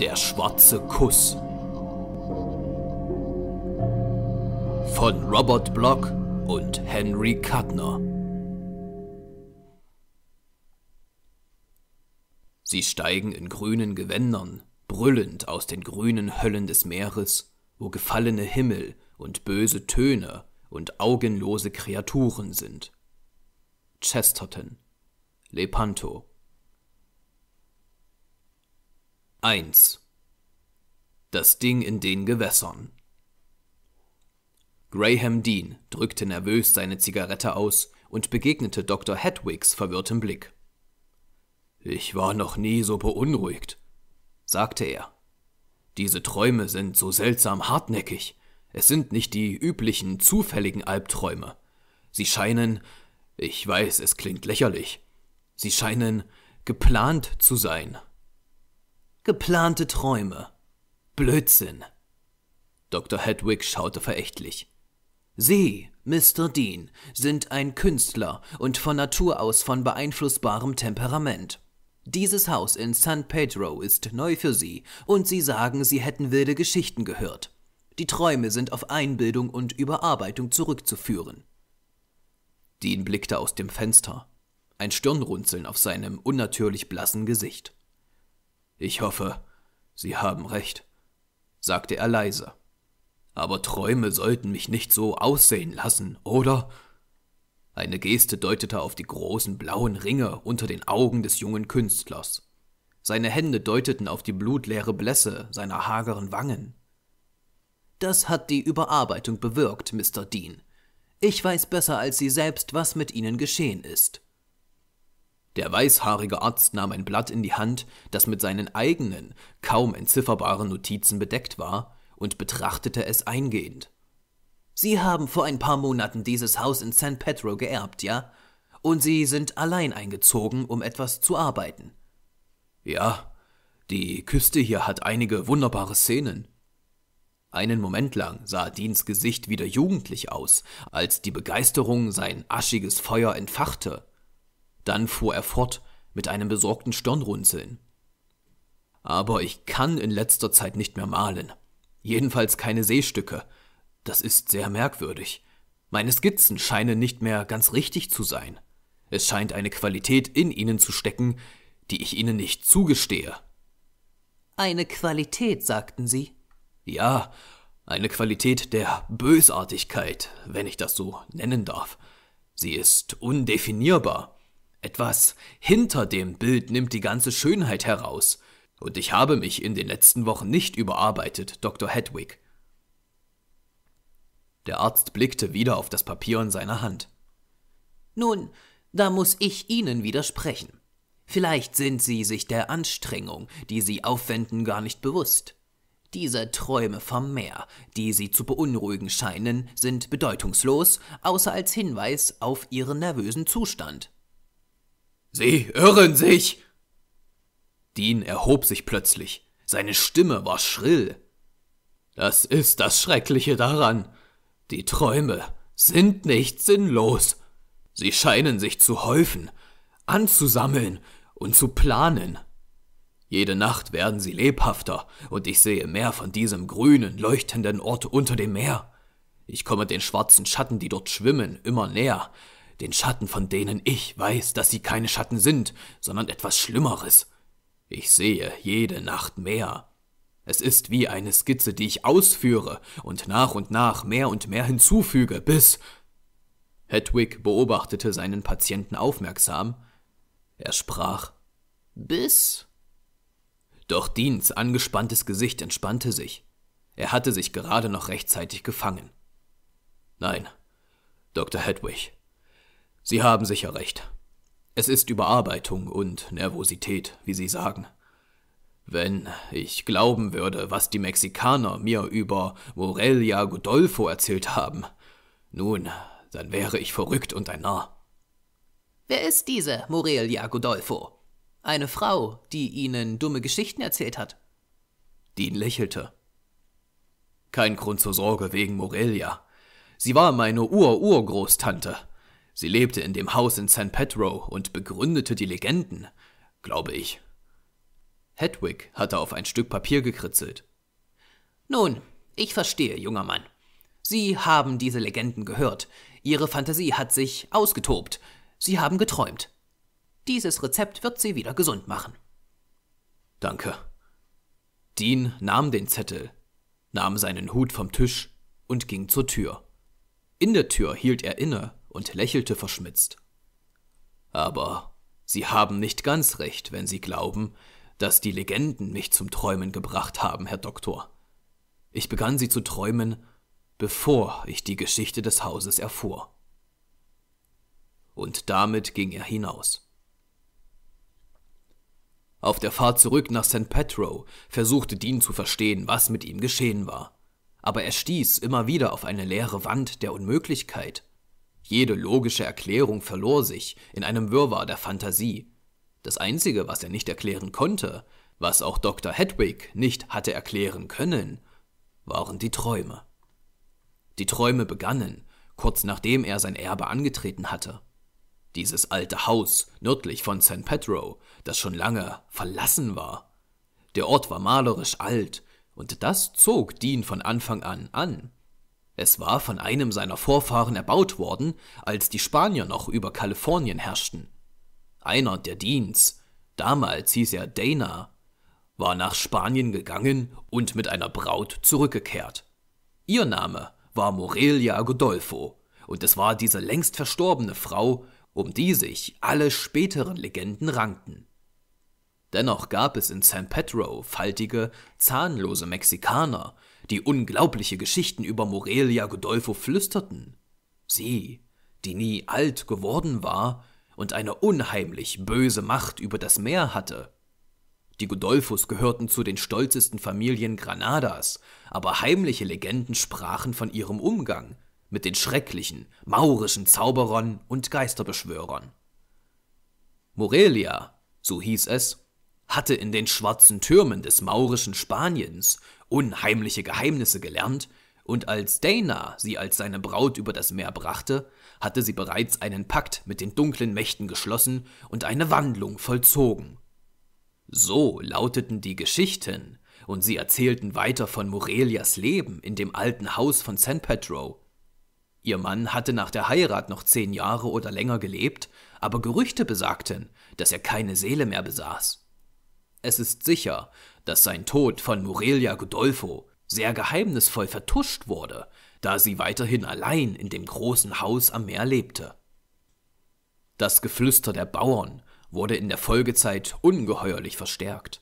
Der schwarze Kuss. Von Robert Block und Henry Cutner. Sie steigen in grünen Gewändern, brüllend aus den grünen Höllen des Meeres, wo gefallene Himmel und böse Töne und augenlose Kreaturen sind. Chesterton, Lepanto, 1. Das Ding in den Gewässern. Graham Dean drückte nervös seine Zigarette aus und begegnete Dr. Hedwigs verwirrtem Blick. Ich war noch nie so beunruhigt, sagte er. Diese Träume sind so seltsam hartnäckig. Es sind nicht die üblichen zufälligen Albträume. Sie scheinen, ich weiß, es klingt lächerlich, sie scheinen geplant zu sein. Geplante Träume. Blödsinn. Dr. Hedwig schaute verächtlich. Sie, Mr. Dean, sind ein Künstler und von Natur aus von beeinflussbarem Temperament. Dieses Haus in San Pedro ist neu für Sie und Sie sagen, Sie hätten wilde Geschichten gehört. Die Träume sind auf Einbildung und Überarbeitung zurückzuführen. Dean blickte aus dem Fenster, ein Stirnrunzeln auf seinem unnatürlich blassen Gesicht. Ich hoffe, Sie haben recht, sagte er leise. Aber Träume sollten mich nicht so aussehen lassen, oder? Eine Geste deutete auf die großen blauen Ringe unter den Augen des jungen Künstlers. Seine Hände deuteten auf die blutleere Blässe seiner hageren Wangen. Das hat die Überarbeitung bewirkt, Mr. Dean. Ich weiß besser als Sie selbst, was mit Ihnen geschehen ist. Der weißhaarige Arzt nahm ein Blatt in die Hand, das mit seinen eigenen, kaum entzifferbaren Notizen bedeckt war, und betrachtete es eingehend. Sie haben vor ein paar Monaten dieses Haus in San Pedro geerbt, ja? Und Sie sind allein eingezogen, um etwas zu arbeiten. Ja, die Küste hier hat einige wunderbare Szenen. Einen Moment lang sah Deans Gesicht wieder jugendlich aus, als die Begeisterung sein aschiges Feuer entfachte dann fuhr er fort mit einem besorgten Stirnrunzeln. Aber ich kann in letzter Zeit nicht mehr malen. Jedenfalls keine Seestücke. Das ist sehr merkwürdig. Meine Skizzen scheinen nicht mehr ganz richtig zu sein. Es scheint eine Qualität in ihnen zu stecken, die ich ihnen nicht zugestehe. Eine Qualität, sagten Sie? Ja, eine Qualität der Bösartigkeit, wenn ich das so nennen darf. Sie ist undefinierbar. Etwas hinter dem Bild nimmt die ganze Schönheit heraus. Und ich habe mich in den letzten Wochen nicht überarbeitet, Dr. Hedwig. Der Arzt blickte wieder auf das Papier in seiner Hand. Nun, da muss ich Ihnen widersprechen. Vielleicht sind Sie sich der Anstrengung, die Sie aufwenden, gar nicht bewusst. Diese Träume vom Meer, die Sie zu beunruhigen scheinen, sind bedeutungslos, außer als Hinweis auf Ihren nervösen Zustand. Sie irren sich! Dean erhob sich plötzlich. Seine Stimme war schrill. Das ist das Schreckliche daran. Die Träume sind nicht sinnlos. Sie scheinen sich zu häufen, anzusammeln und zu planen. Jede Nacht werden sie lebhafter und ich sehe mehr von diesem grünen, leuchtenden Ort unter dem Meer. Ich komme den schwarzen Schatten, die dort schwimmen, immer näher, den Schatten, von denen ich weiß, dass sie keine Schatten sind, sondern etwas Schlimmeres. Ich sehe jede Nacht mehr. Es ist wie eine Skizze, die ich ausführe und nach und nach mehr und mehr hinzufüge, bis. Hedwig beobachtete seinen Patienten aufmerksam. Er sprach Bis. Doch Deans angespanntes Gesicht entspannte sich. Er hatte sich gerade noch rechtzeitig gefangen. Nein, Dr. Hedwig, Sie haben sicher recht. Es ist Überarbeitung und Nervosität, wie Sie sagen. Wenn ich glauben würde, was die Mexikaner mir über Morelia Godolfo erzählt haben, nun, dann wäre ich verrückt und ein Narr. Wer ist diese Morelia Godolfo? Eine Frau, die Ihnen dumme Geschichten erzählt hat. Dean lächelte. Kein Grund zur Sorge wegen Morelia. Sie war meine Ur-Urgroßtante. Sie lebte in dem Haus in San Pedro und begründete die Legenden, glaube ich. Hedwig hatte auf ein Stück Papier gekritzelt. Nun, ich verstehe, junger Mann. Sie haben diese Legenden gehört. Ihre Fantasie hat sich ausgetobt. Sie haben geträumt. Dieses Rezept wird Sie wieder gesund machen. Danke. Dean nahm den Zettel, nahm seinen Hut vom Tisch und ging zur Tür. In der Tür hielt er inne und lächelte verschmitzt. Aber Sie haben nicht ganz recht, wenn Sie glauben, dass die Legenden mich zum Träumen gebracht haben, Herr Doktor. Ich begann sie zu träumen, bevor ich die Geschichte des Hauses erfuhr. Und damit ging er hinaus. Auf der Fahrt zurück nach St. Petro versuchte Dean zu verstehen, was mit ihm geschehen war. Aber er stieß immer wieder auf eine leere Wand der Unmöglichkeit. Jede logische Erklärung verlor sich in einem Wirrwarr der Fantasie. Das Einzige, was er nicht erklären konnte, was auch Dr. Hedwig nicht hatte erklären können, waren die Träume. Die Träume begannen, kurz nachdem er sein Erbe angetreten hatte. Dieses alte Haus nördlich von San Pedro, das schon lange verlassen war. Der Ort war malerisch alt, und das zog Dean von Anfang an an. Es war von einem seiner Vorfahren erbaut worden, als die Spanier noch über Kalifornien herrschten. Einer der Deans, damals hieß er Dana, war nach Spanien gegangen und mit einer Braut zurückgekehrt. Ihr Name war Morelia Godolfo, und es war diese längst verstorbene Frau, um die sich alle späteren Legenden rankten. Dennoch gab es in San Pedro faltige, zahnlose Mexikaner, die unglaubliche Geschichten über Morelia Godolpho flüsterten. Sie, die nie alt geworden war und eine unheimlich böse Macht über das Meer hatte. Die Godolphos gehörten zu den stolzesten Familien Granadas, aber heimliche Legenden sprachen von ihrem Umgang mit den schrecklichen, maurischen Zauberern und Geisterbeschwörern. Morelia, so hieß es, hatte in den schwarzen Türmen des maurischen Spaniens unheimliche Geheimnisse gelernt, und als Dana sie als seine Braut über das Meer brachte, hatte sie bereits einen Pakt mit den dunklen Mächten geschlossen und eine Wandlung vollzogen. So lauteten die Geschichten, und sie erzählten weiter von Morelias Leben in dem alten Haus von San Pedro. Ihr Mann hatte nach der Heirat noch zehn Jahre oder länger gelebt, aber Gerüchte besagten, dass er keine Seele mehr besaß. Es ist sicher, dass sein Tod von Morelia Godolfo sehr geheimnisvoll vertuscht wurde, da sie weiterhin allein in dem großen Haus am Meer lebte. Das Geflüster der Bauern wurde in der Folgezeit ungeheuerlich verstärkt.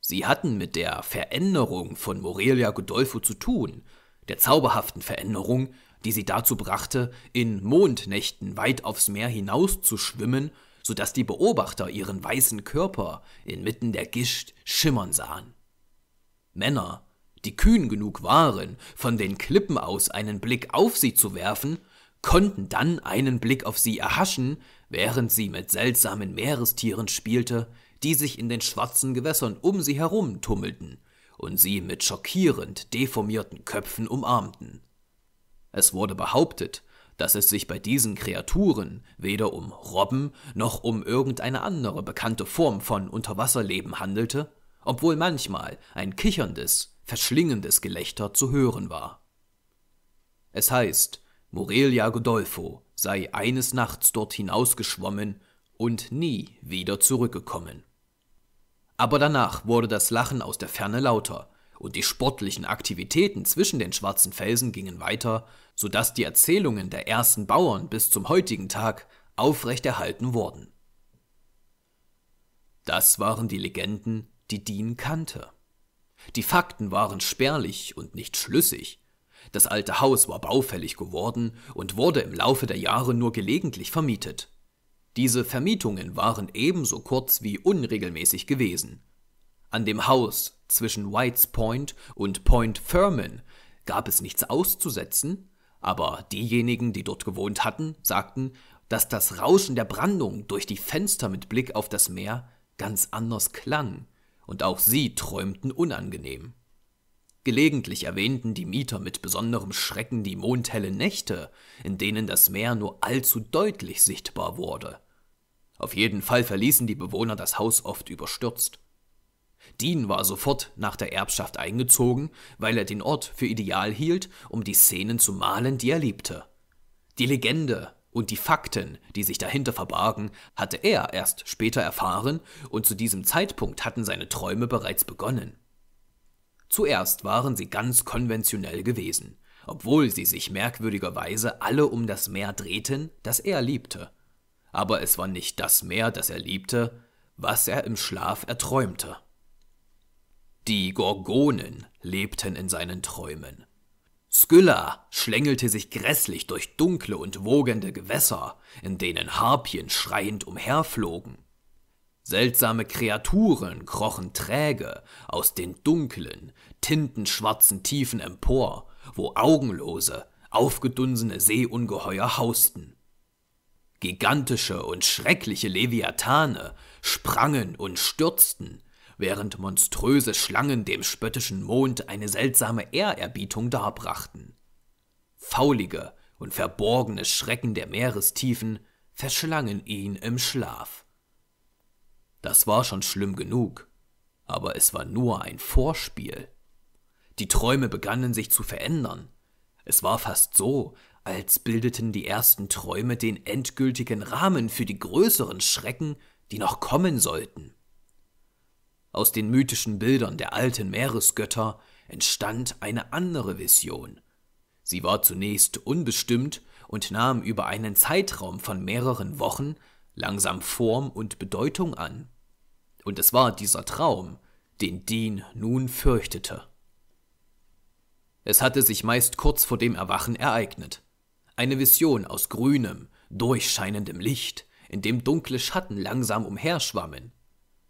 Sie hatten mit der Veränderung von Morelia Godolfo zu tun, der zauberhaften Veränderung, die sie dazu brachte, in Mondnächten weit aufs Meer hinauszuschwimmen so dass die Beobachter ihren weißen Körper inmitten der Gischt schimmern sahen. Männer, die kühn genug waren, von den Klippen aus einen Blick auf sie zu werfen, konnten dann einen Blick auf sie erhaschen, während sie mit seltsamen Meerestieren spielte, die sich in den schwarzen Gewässern um sie herum tummelten und sie mit schockierend deformierten Köpfen umarmten. Es wurde behauptet, dass es sich bei diesen Kreaturen weder um Robben noch um irgendeine andere bekannte Form von Unterwasserleben handelte, obwohl manchmal ein kicherndes, verschlingendes Gelächter zu hören war. Es heißt, Morelia Godolfo sei eines Nachts dort hinausgeschwommen und nie wieder zurückgekommen. Aber danach wurde das Lachen aus der Ferne lauter, und die sportlichen Aktivitäten zwischen den Schwarzen Felsen gingen weiter, sodass die Erzählungen der ersten Bauern bis zum heutigen Tag aufrechterhalten wurden. Das waren die Legenden, die Dean kannte. Die Fakten waren spärlich und nicht schlüssig. Das alte Haus war baufällig geworden und wurde im Laufe der Jahre nur gelegentlich vermietet. Diese Vermietungen waren ebenso kurz wie unregelmäßig gewesen. An dem Haus zwischen Whites Point und Point Furman gab es nichts auszusetzen, aber diejenigen, die dort gewohnt hatten, sagten, dass das Rauschen der Brandung durch die Fenster mit Blick auf das Meer ganz anders klang, und auch sie träumten unangenehm. Gelegentlich erwähnten die Mieter mit besonderem Schrecken die mondhellen Nächte, in denen das Meer nur allzu deutlich sichtbar wurde. Auf jeden Fall verließen die Bewohner das Haus oft überstürzt. Dean war sofort nach der Erbschaft eingezogen, weil er den Ort für ideal hielt, um die Szenen zu malen, die er liebte. Die Legende und die Fakten, die sich dahinter verbargen, hatte er erst später erfahren und zu diesem Zeitpunkt hatten seine Träume bereits begonnen. Zuerst waren sie ganz konventionell gewesen, obwohl sie sich merkwürdigerweise alle um das Meer drehten, das er liebte. Aber es war nicht das Meer, das er liebte, was er im Schlaf erträumte. Die Gorgonen lebten in seinen Träumen. Skylla schlängelte sich grässlich durch dunkle und wogende Gewässer, in denen Harpien schreiend umherflogen. Seltsame Kreaturen krochen träge aus den dunklen, tintenschwarzen Tiefen empor, wo augenlose, aufgedunsene Seeungeheuer hausten. Gigantische und schreckliche Leviathane sprangen und stürzten, während monströse Schlangen dem spöttischen Mond eine seltsame Ehrerbietung darbrachten. Faulige und verborgene Schrecken der Meerestiefen verschlangen ihn im Schlaf. Das war schon schlimm genug, aber es war nur ein Vorspiel. Die Träume begannen sich zu verändern. Es war fast so, als bildeten die ersten Träume den endgültigen Rahmen für die größeren Schrecken, die noch kommen sollten. Aus den mythischen Bildern der alten Meeresgötter entstand eine andere Vision. Sie war zunächst unbestimmt und nahm über einen Zeitraum von mehreren Wochen langsam Form und Bedeutung an. Und es war dieser Traum, den Dean nun fürchtete. Es hatte sich meist kurz vor dem Erwachen ereignet. Eine Vision aus grünem, durchscheinendem Licht, in dem dunkle Schatten langsam umherschwammen.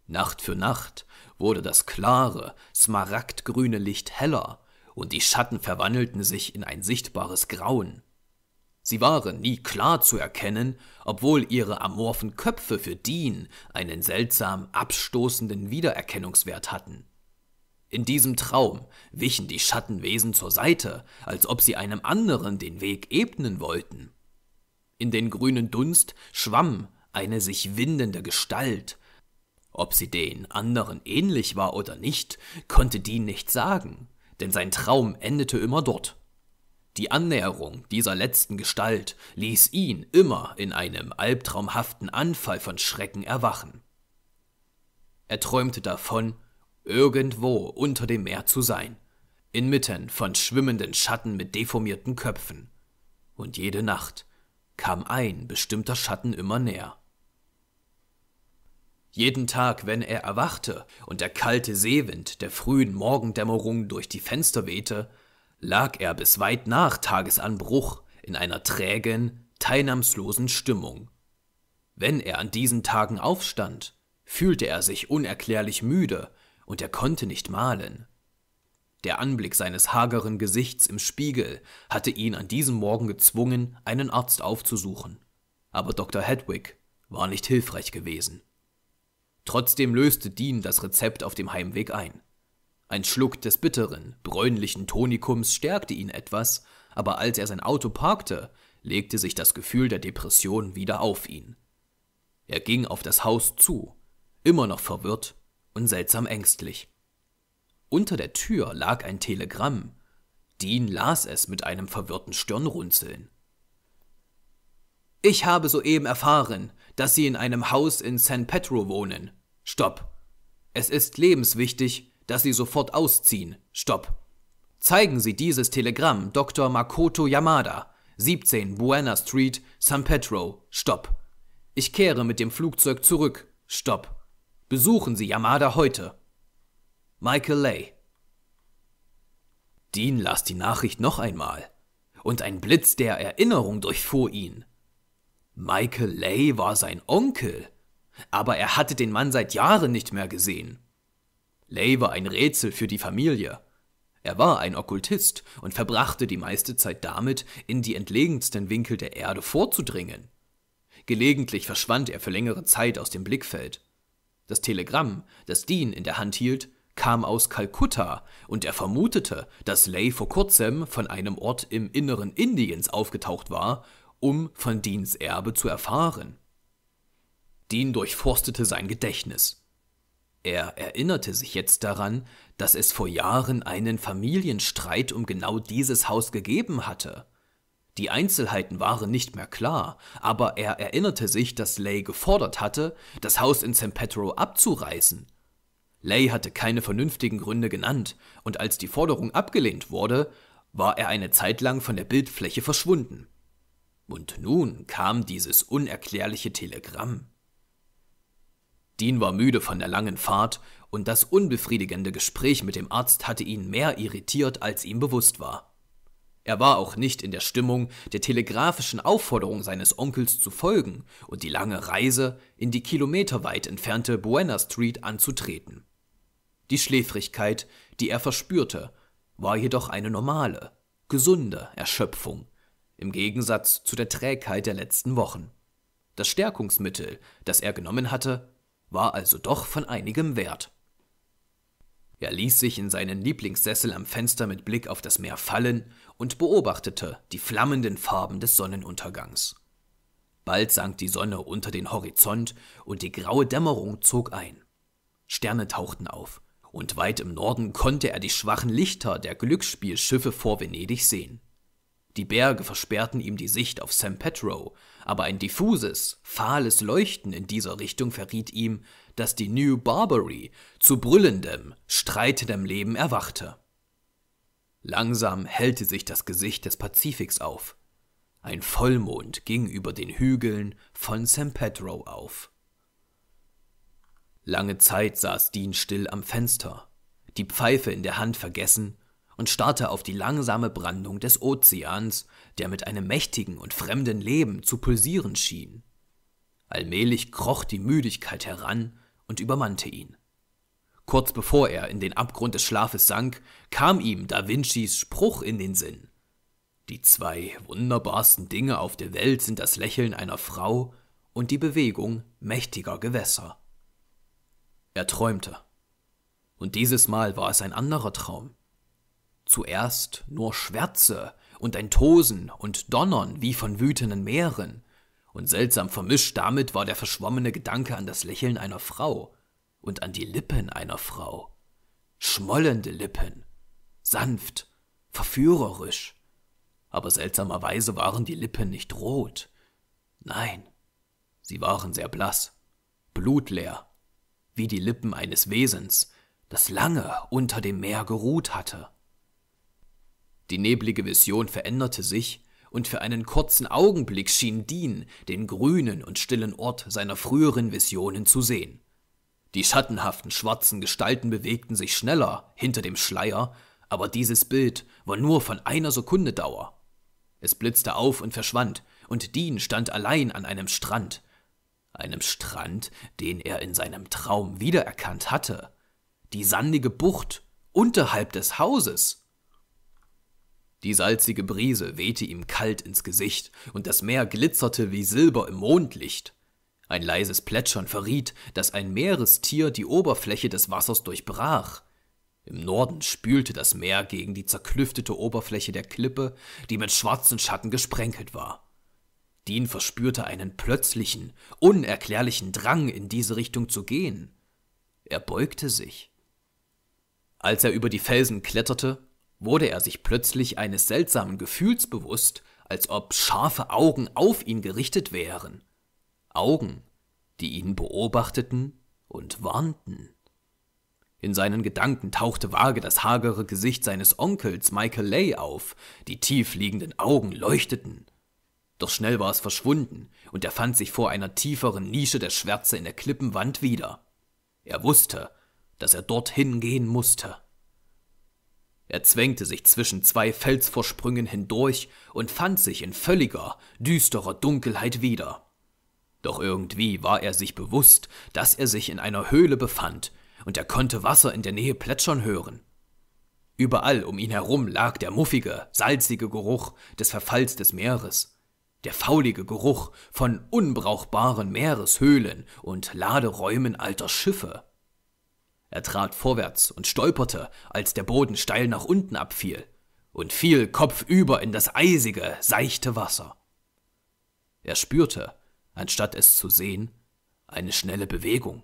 Nacht für Nacht wurde das klare, smaragdgrüne Licht heller, und die Schatten verwandelten sich in ein sichtbares Grauen. Sie waren nie klar zu erkennen, obwohl ihre amorphen Köpfe für Dean einen seltsam abstoßenden Wiedererkennungswert hatten. In diesem Traum wichen die Schattenwesen zur Seite, als ob sie einem anderen den Weg ebnen wollten. In den grünen Dunst schwamm eine sich windende Gestalt, ob sie den anderen ähnlich war oder nicht, konnte Dean nicht sagen, denn sein Traum endete immer dort. Die Annäherung dieser letzten Gestalt ließ ihn immer in einem albtraumhaften Anfall von Schrecken erwachen. Er träumte davon, irgendwo unter dem Meer zu sein, inmitten von schwimmenden Schatten mit deformierten Köpfen. Und jede Nacht kam ein bestimmter Schatten immer näher. Jeden Tag, wenn er erwachte und der kalte Seewind der frühen Morgendämmerung durch die Fenster wehte, lag er bis weit nach Tagesanbruch in einer trägen, teilnahmslosen Stimmung. Wenn er an diesen Tagen aufstand, fühlte er sich unerklärlich müde und er konnte nicht malen. Der Anblick seines hageren Gesichts im Spiegel hatte ihn an diesem Morgen gezwungen, einen Arzt aufzusuchen. Aber Dr. Hedwig war nicht hilfreich gewesen. Trotzdem löste Dean das Rezept auf dem Heimweg ein. Ein Schluck des bitteren, bräunlichen Tonikums stärkte ihn etwas, aber als er sein Auto parkte, legte sich das Gefühl der Depression wieder auf ihn. Er ging auf das Haus zu, immer noch verwirrt und seltsam ängstlich. Unter der Tür lag ein Telegramm. Dean las es mit einem verwirrten Stirnrunzeln. Ich habe soeben erfahren, dass sie in einem Haus in San Pedro wohnen. Stopp. Es ist lebenswichtig, dass sie sofort ausziehen. Stopp. Zeigen Sie dieses Telegramm Dr. Makoto Yamada, 17 Buena Street, San Pedro. Stopp. Ich kehre mit dem Flugzeug zurück. Stopp. Besuchen Sie Yamada heute. Michael Lay. Dean las die Nachricht noch einmal, und ein Blitz der Erinnerung durchfuhr ihn. Michael Lay war sein Onkel, aber er hatte den Mann seit Jahren nicht mehr gesehen. Lay war ein Rätsel für die Familie. Er war ein Okkultist und verbrachte die meiste Zeit damit, in die entlegensten Winkel der Erde vorzudringen. Gelegentlich verschwand er für längere Zeit aus dem Blickfeld. Das Telegramm, das Dean in der Hand hielt, kam aus Kalkutta und er vermutete, dass Lay vor kurzem von einem Ort im Inneren Indiens aufgetaucht war um von Deans Erbe zu erfahren. Dean durchforstete sein Gedächtnis. Er erinnerte sich jetzt daran, dass es vor Jahren einen Familienstreit um genau dieses Haus gegeben hatte. Die Einzelheiten waren nicht mehr klar, aber er erinnerte sich, dass Lay gefordert hatte, das Haus in San Pedro abzureißen. Lay hatte keine vernünftigen Gründe genannt, und als die Forderung abgelehnt wurde, war er eine Zeit lang von der Bildfläche verschwunden. Und nun kam dieses unerklärliche Telegramm. Dean war müde von der langen Fahrt und das unbefriedigende Gespräch mit dem Arzt hatte ihn mehr irritiert, als ihm bewusst war. Er war auch nicht in der Stimmung, der telegrafischen Aufforderung seines Onkels zu folgen und die lange Reise in die kilometerweit entfernte Buena Street anzutreten. Die Schläfrigkeit, die er verspürte, war jedoch eine normale, gesunde Erschöpfung im Gegensatz zu der Trägheit der letzten Wochen. Das Stärkungsmittel, das er genommen hatte, war also doch von einigem Wert. Er ließ sich in seinen Lieblingssessel am Fenster mit Blick auf das Meer fallen und beobachtete die flammenden Farben des Sonnenuntergangs. Bald sank die Sonne unter den Horizont und die graue Dämmerung zog ein. Sterne tauchten auf, und weit im Norden konnte er die schwachen Lichter der Glücksspielschiffe vor Venedig sehen. Die Berge versperrten ihm die Sicht auf San Petro, aber ein diffuses, fahles Leuchten in dieser Richtung verriet ihm, dass die New Barbary zu brüllendem, streitendem Leben erwachte. Langsam hellte sich das Gesicht des Pazifiks auf. Ein Vollmond ging über den Hügeln von San Pedro auf. Lange Zeit saß Dean still am Fenster, die Pfeife in der Hand vergessen, und starrte auf die langsame Brandung des Ozeans, der mit einem mächtigen und fremden Leben zu pulsieren schien. Allmählich kroch die Müdigkeit heran und übermannte ihn. Kurz bevor er in den Abgrund des Schlafes sank, kam ihm Da Vincis Spruch in den Sinn. Die zwei wunderbarsten Dinge auf der Welt sind das Lächeln einer Frau und die Bewegung mächtiger Gewässer. Er träumte. Und dieses Mal war es ein anderer Traum. Zuerst nur Schwärze und ein Tosen und Donnern wie von wütenden Meeren, und seltsam vermischt damit war der verschwommene Gedanke an das Lächeln einer Frau und an die Lippen einer Frau. Schmollende Lippen, sanft, verführerisch, aber seltsamerweise waren die Lippen nicht rot. Nein, sie waren sehr blass, blutleer, wie die Lippen eines Wesens, das lange unter dem Meer geruht hatte. Die neblige Vision veränderte sich, und für einen kurzen Augenblick schien Dean den grünen und stillen Ort seiner früheren Visionen zu sehen. Die schattenhaften schwarzen Gestalten bewegten sich schneller hinter dem Schleier, aber dieses Bild war nur von einer Sekunde Dauer. Es blitzte auf und verschwand, und Dean stand allein an einem Strand. Einem Strand, den er in seinem Traum wiedererkannt hatte. Die sandige Bucht unterhalb des Hauses. Die salzige Brise wehte ihm kalt ins Gesicht, und das Meer glitzerte wie Silber im Mondlicht. Ein leises Plätschern verriet, dass ein Meerestier die Oberfläche des Wassers durchbrach. Im Norden spülte das Meer gegen die zerklüftete Oberfläche der Klippe, die mit schwarzen Schatten gesprenkelt war. Dean verspürte einen plötzlichen, unerklärlichen Drang, in diese Richtung zu gehen. Er beugte sich. Als er über die Felsen kletterte, wurde er sich plötzlich eines seltsamen Gefühls bewusst, als ob scharfe Augen auf ihn gerichtet wären. Augen, die ihn beobachteten und warnten. In seinen Gedanken tauchte vage das hagere Gesicht seines Onkels Michael Lay auf, die tief liegenden Augen leuchteten. Doch schnell war es verschwunden, und er fand sich vor einer tieferen Nische der Schwärze in der Klippenwand wieder. Er wusste, dass er dorthin gehen musste. Er zwängte sich zwischen zwei Felsvorsprüngen hindurch und fand sich in völliger, düsterer Dunkelheit wieder. Doch irgendwie war er sich bewusst, dass er sich in einer Höhle befand, und er konnte Wasser in der Nähe plätschern hören. Überall um ihn herum lag der muffige, salzige Geruch des Verfalls des Meeres, der faulige Geruch von unbrauchbaren Meereshöhlen und Laderäumen alter Schiffe. Er trat vorwärts und stolperte, als der Boden steil nach unten abfiel, und fiel kopfüber in das eisige, seichte Wasser. Er spürte, anstatt es zu sehen, eine schnelle Bewegung.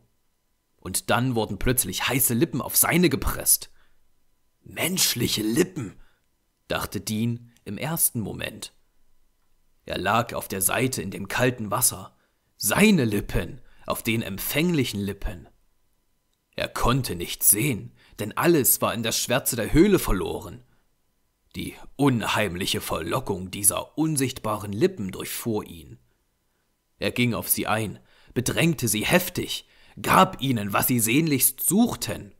Und dann wurden plötzlich heiße Lippen auf seine gepresst. Menschliche Lippen, dachte Dean im ersten Moment. Er lag auf der Seite in dem kalten Wasser. Seine Lippen auf den empfänglichen Lippen. Er konnte nichts sehen, denn alles war in der Schwärze der Höhle verloren. Die unheimliche Verlockung dieser unsichtbaren Lippen durchfuhr ihn. Er ging auf sie ein, bedrängte sie heftig, gab ihnen, was sie sehnlichst suchten.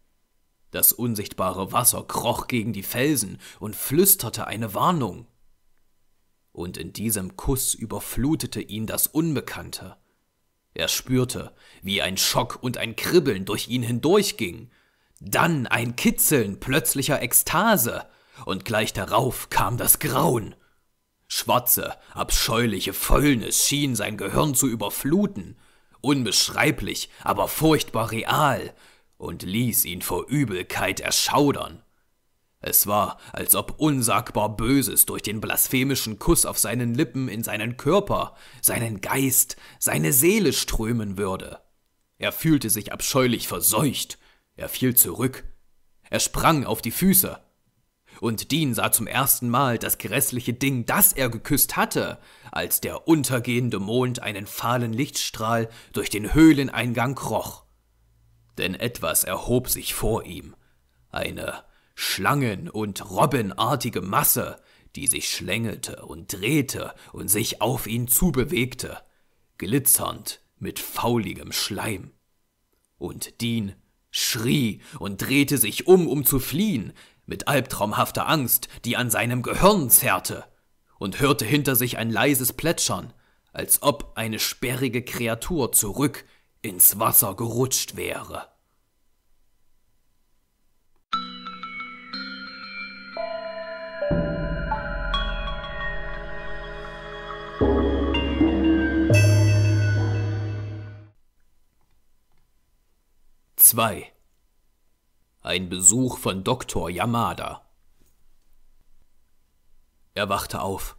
Das unsichtbare Wasser kroch gegen die Felsen und flüsterte eine Warnung. Und in diesem Kuss überflutete ihn das Unbekannte, er spürte, wie ein Schock und ein Kribbeln durch ihn hindurchging, dann ein Kitzeln plötzlicher Ekstase, und gleich darauf kam das Grauen. Schwarze, abscheuliche Fäulnis schien sein Gehirn zu überfluten, unbeschreiblich, aber furchtbar real, und ließ ihn vor Übelkeit erschaudern. Es war, als ob unsagbar Böses durch den blasphemischen Kuss auf seinen Lippen in seinen Körper, seinen Geist, seine Seele strömen würde. Er fühlte sich abscheulich verseucht, er fiel zurück, er sprang auf die Füße. Und Dean sah zum ersten Mal das grässliche Ding, das er geküsst hatte, als der untergehende Mond einen fahlen Lichtstrahl durch den Höhleneingang kroch. Denn etwas erhob sich vor ihm, eine Schlangen- und Robbenartige Masse, die sich schlängelte und drehte und sich auf ihn zubewegte, glitzernd mit fauligem Schleim. Und Dean schrie und drehte sich um, um zu fliehen, mit albtraumhafter Angst, die an seinem Gehirn zerrte, und hörte hinter sich ein leises Plätschern, als ob eine sperrige Kreatur zurück ins Wasser gerutscht wäre. 2 Ein Besuch von Dr. Yamada Er wachte auf.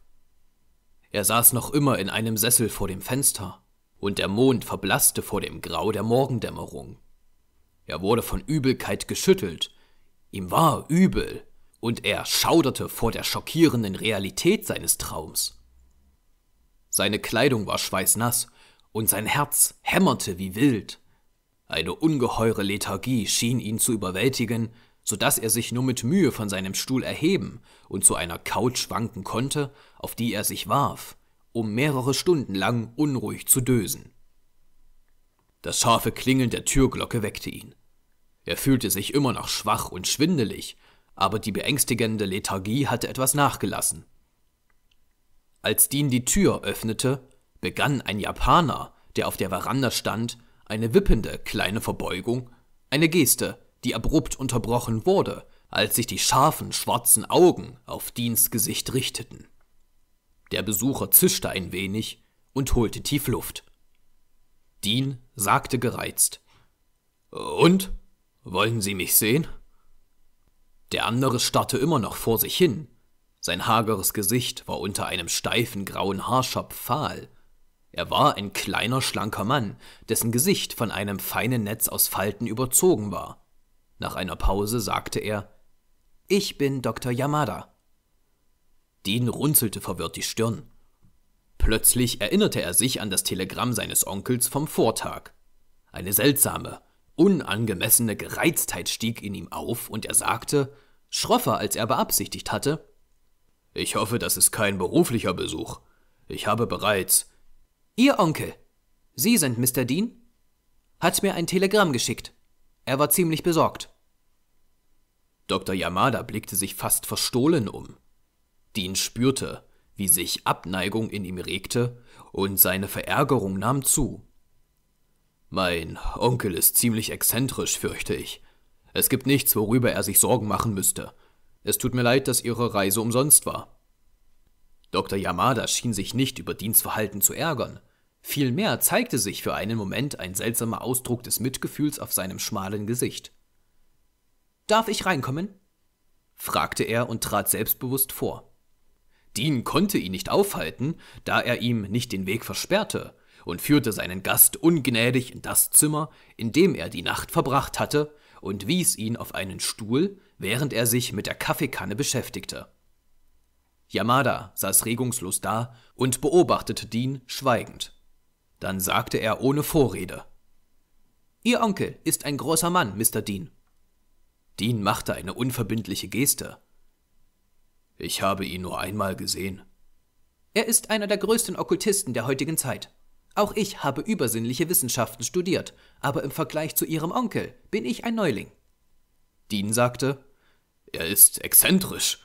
Er saß noch immer in einem Sessel vor dem Fenster, und der Mond verblasste vor dem Grau der Morgendämmerung. Er wurde von Übelkeit geschüttelt, ihm war übel, und er schauderte vor der schockierenden Realität seines Traums. Seine Kleidung war schweißnass, und sein Herz hämmerte wie wild. Eine ungeheure Lethargie schien ihn zu überwältigen, so daß er sich nur mit Mühe von seinem Stuhl erheben und zu einer Couch wanken konnte, auf die er sich warf, um mehrere Stunden lang unruhig zu dösen. Das scharfe Klingeln der Türglocke weckte ihn. Er fühlte sich immer noch schwach und schwindelig, aber die beängstigende Lethargie hatte etwas nachgelassen. Als Dean die Tür öffnete, begann ein Japaner, der auf der Veranda stand, eine wippende kleine Verbeugung, eine Geste, die abrupt unterbrochen wurde, als sich die scharfen schwarzen Augen auf Deans Gesicht richteten. Der Besucher zischte ein wenig und holte tief Luft. Dean sagte gereizt Und? Wollen Sie mich sehen? Der andere starrte immer noch vor sich hin. Sein hageres Gesicht war unter einem steifen grauen Haarschopf fahl er war ein kleiner, schlanker Mann, dessen Gesicht von einem feinen Netz aus Falten überzogen war. Nach einer Pause sagte er Ich bin Dr. Yamada. Dean runzelte verwirrt die Stirn. Plötzlich erinnerte er sich an das Telegramm seines Onkels vom Vortag. Eine seltsame, unangemessene Gereiztheit stieg in ihm auf und er sagte, schroffer als er beabsichtigt hatte, Ich hoffe, das ist kein beruflicher Besuch. Ich habe bereits Ihr Onkel, Sie sind Mr. Dean, hat mir ein Telegramm geschickt. Er war ziemlich besorgt. Dr. Yamada blickte sich fast verstohlen um. Dean spürte, wie sich Abneigung in ihm regte, und seine Verärgerung nahm zu. Mein Onkel ist ziemlich exzentrisch, fürchte ich. Es gibt nichts, worüber er sich Sorgen machen müsste. Es tut mir leid, dass Ihre Reise umsonst war. Dr. Yamada schien sich nicht über Deans Verhalten zu ärgern. Vielmehr zeigte sich für einen Moment ein seltsamer Ausdruck des Mitgefühls auf seinem schmalen Gesicht. Darf ich reinkommen? fragte er und trat selbstbewusst vor. Dean konnte ihn nicht aufhalten, da er ihm nicht den Weg versperrte, und führte seinen Gast ungnädig in das Zimmer, in dem er die Nacht verbracht hatte, und wies ihn auf einen Stuhl, während er sich mit der Kaffeekanne beschäftigte. Yamada saß regungslos da und beobachtete Dean schweigend. Dann sagte er ohne Vorrede. Ihr Onkel ist ein großer Mann, Mr. Dean. Dean machte eine unverbindliche Geste. Ich habe ihn nur einmal gesehen. Er ist einer der größten Okkultisten der heutigen Zeit. Auch ich habe übersinnliche Wissenschaften studiert, aber im Vergleich zu Ihrem Onkel bin ich ein Neuling. Dean sagte, er ist exzentrisch.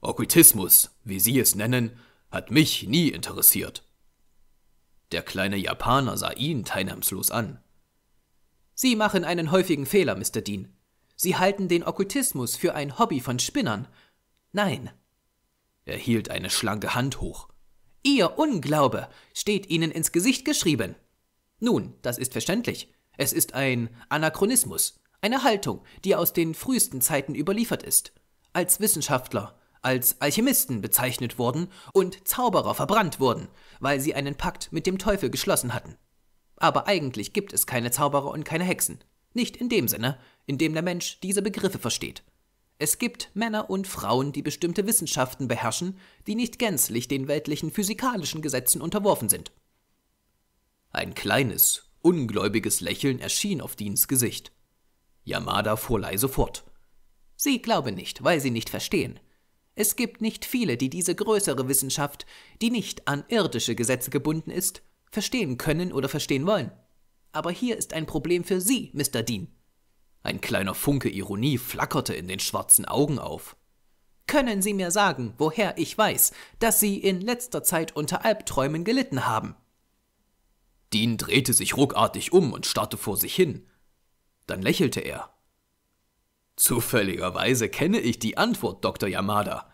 Okkultismus, wie Sie es nennen, hat mich nie interessiert. Der kleine Japaner sah ihn teilnahmslos an. Sie machen einen häufigen Fehler, Mr. Dean. Sie halten den Okkultismus für ein Hobby von Spinnern. Nein. Er hielt eine schlanke Hand hoch. Ihr Unglaube steht Ihnen ins Gesicht geschrieben. Nun, das ist verständlich. Es ist ein Anachronismus, eine Haltung, die aus den frühesten Zeiten überliefert ist. Als Wissenschaftler als Alchemisten bezeichnet wurden und Zauberer verbrannt wurden, weil sie einen Pakt mit dem Teufel geschlossen hatten. Aber eigentlich gibt es keine Zauberer und keine Hexen. Nicht in dem Sinne, in dem der Mensch diese Begriffe versteht. Es gibt Männer und Frauen, die bestimmte Wissenschaften beherrschen, die nicht gänzlich den weltlichen physikalischen Gesetzen unterworfen sind. Ein kleines, ungläubiges Lächeln erschien auf Dins Gesicht. Yamada fuhr leise fort. Sie glauben nicht, weil sie nicht verstehen. Es gibt nicht viele, die diese größere Wissenschaft, die nicht an irdische Gesetze gebunden ist, verstehen können oder verstehen wollen. Aber hier ist ein Problem für Sie, Mr. Dean. Ein kleiner Funke Ironie flackerte in den schwarzen Augen auf. Können Sie mir sagen, woher ich weiß, dass Sie in letzter Zeit unter Albträumen gelitten haben? Dean drehte sich ruckartig um und starrte vor sich hin. Dann lächelte er. Zufälligerweise kenne ich die Antwort, Dr. Yamada.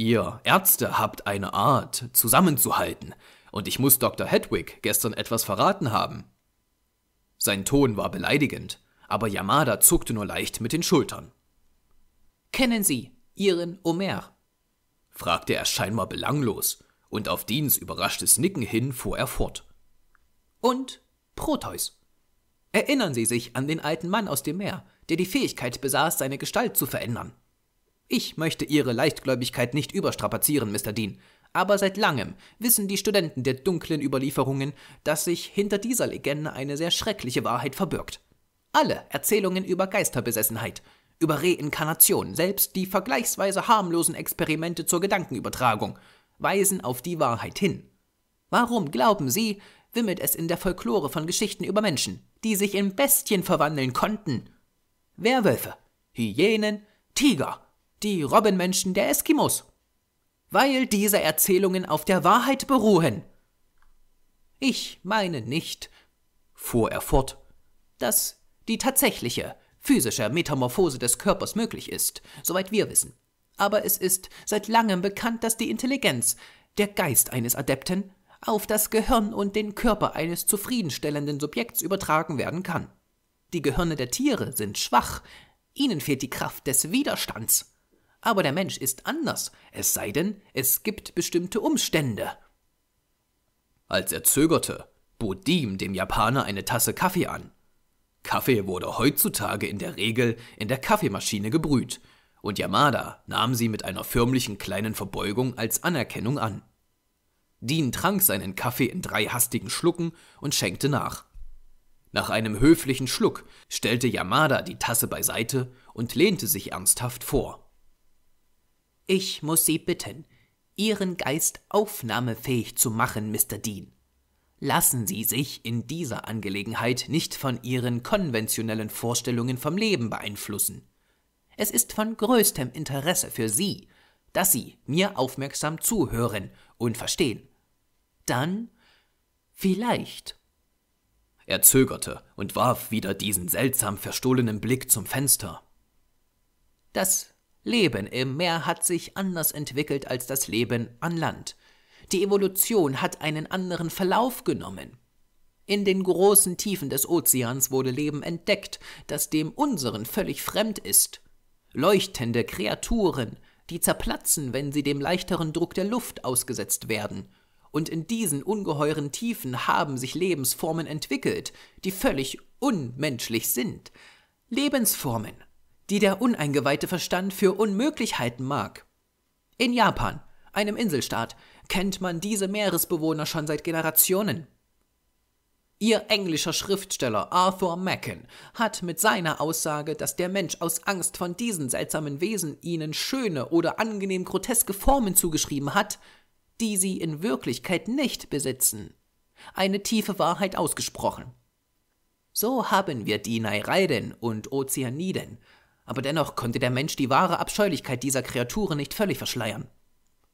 Ihr Ärzte habt eine Art, zusammenzuhalten, und ich muss Dr. Hedwig gestern etwas verraten haben. Sein Ton war beleidigend, aber Yamada zuckte nur leicht mit den Schultern. Kennen Sie Ihren Omer? fragte er scheinbar belanglos, und auf Deans überraschtes Nicken hin fuhr er fort. Und Proteus. Erinnern Sie sich an den alten Mann aus dem Meer, der die Fähigkeit besaß, seine Gestalt zu verändern. Ich möchte Ihre Leichtgläubigkeit nicht überstrapazieren, Mr. Dean. Aber seit langem wissen die Studenten der dunklen Überlieferungen, dass sich hinter dieser Legende eine sehr schreckliche Wahrheit verbirgt. Alle Erzählungen über Geisterbesessenheit, über Reinkarnation, selbst die vergleichsweise harmlosen Experimente zur Gedankenübertragung, weisen auf die Wahrheit hin. Warum glauben Sie, wimmelt es in der Folklore von Geschichten über Menschen, die sich in Bestien verwandeln konnten? Werwölfe, Hyänen, Tiger, die Robbenmenschen der Eskimos, weil diese Erzählungen auf der Wahrheit beruhen. Ich meine nicht, fuhr er fort, dass die tatsächliche physische Metamorphose des Körpers möglich ist, soweit wir wissen. Aber es ist seit langem bekannt, dass die Intelligenz, der Geist eines Adepten, auf das Gehirn und den Körper eines zufriedenstellenden Subjekts übertragen werden kann. Die Gehirne der Tiere sind schwach, ihnen fehlt die Kraft des Widerstands. Aber der Mensch ist anders, es sei denn, es gibt bestimmte Umstände. Als er zögerte, bot Diem dem Japaner eine Tasse Kaffee an. Kaffee wurde heutzutage in der Regel in der Kaffeemaschine gebrüht, und Yamada nahm sie mit einer förmlichen kleinen Verbeugung als Anerkennung an. Dean trank seinen Kaffee in drei hastigen Schlucken und schenkte nach. Nach einem höflichen Schluck stellte Yamada die Tasse beiseite und lehnte sich ernsthaft vor. Ich muss Sie bitten, Ihren Geist aufnahmefähig zu machen, Mr. Dean. Lassen Sie sich in dieser Angelegenheit nicht von Ihren konventionellen Vorstellungen vom Leben beeinflussen. Es ist von größtem Interesse für Sie, dass Sie mir aufmerksam zuhören und verstehen. Dann vielleicht. Er zögerte und warf wieder diesen seltsam verstohlenen Blick zum Fenster. Das Leben im Meer hat sich anders entwickelt als das Leben an Land. Die Evolution hat einen anderen Verlauf genommen. In den großen Tiefen des Ozeans wurde Leben entdeckt, das dem unseren völlig fremd ist. Leuchtende Kreaturen, die zerplatzen, wenn sie dem leichteren Druck der Luft ausgesetzt werden. Und in diesen ungeheuren Tiefen haben sich Lebensformen entwickelt, die völlig unmenschlich sind. Lebensformen, die der uneingeweihte Verstand für unmöglich halten mag. In Japan, einem Inselstaat, kennt man diese Meeresbewohner schon seit Generationen. Ihr englischer Schriftsteller Arthur Macken hat mit seiner Aussage, dass der Mensch aus Angst von diesen seltsamen Wesen ihnen schöne oder angenehm groteske Formen zugeschrieben hat, die sie in Wirklichkeit nicht besitzen, eine tiefe Wahrheit ausgesprochen. So haben wir die Nairaiden und Ozeaniden, aber dennoch konnte der Mensch die wahre Abscheulichkeit dieser Kreaturen nicht völlig verschleiern.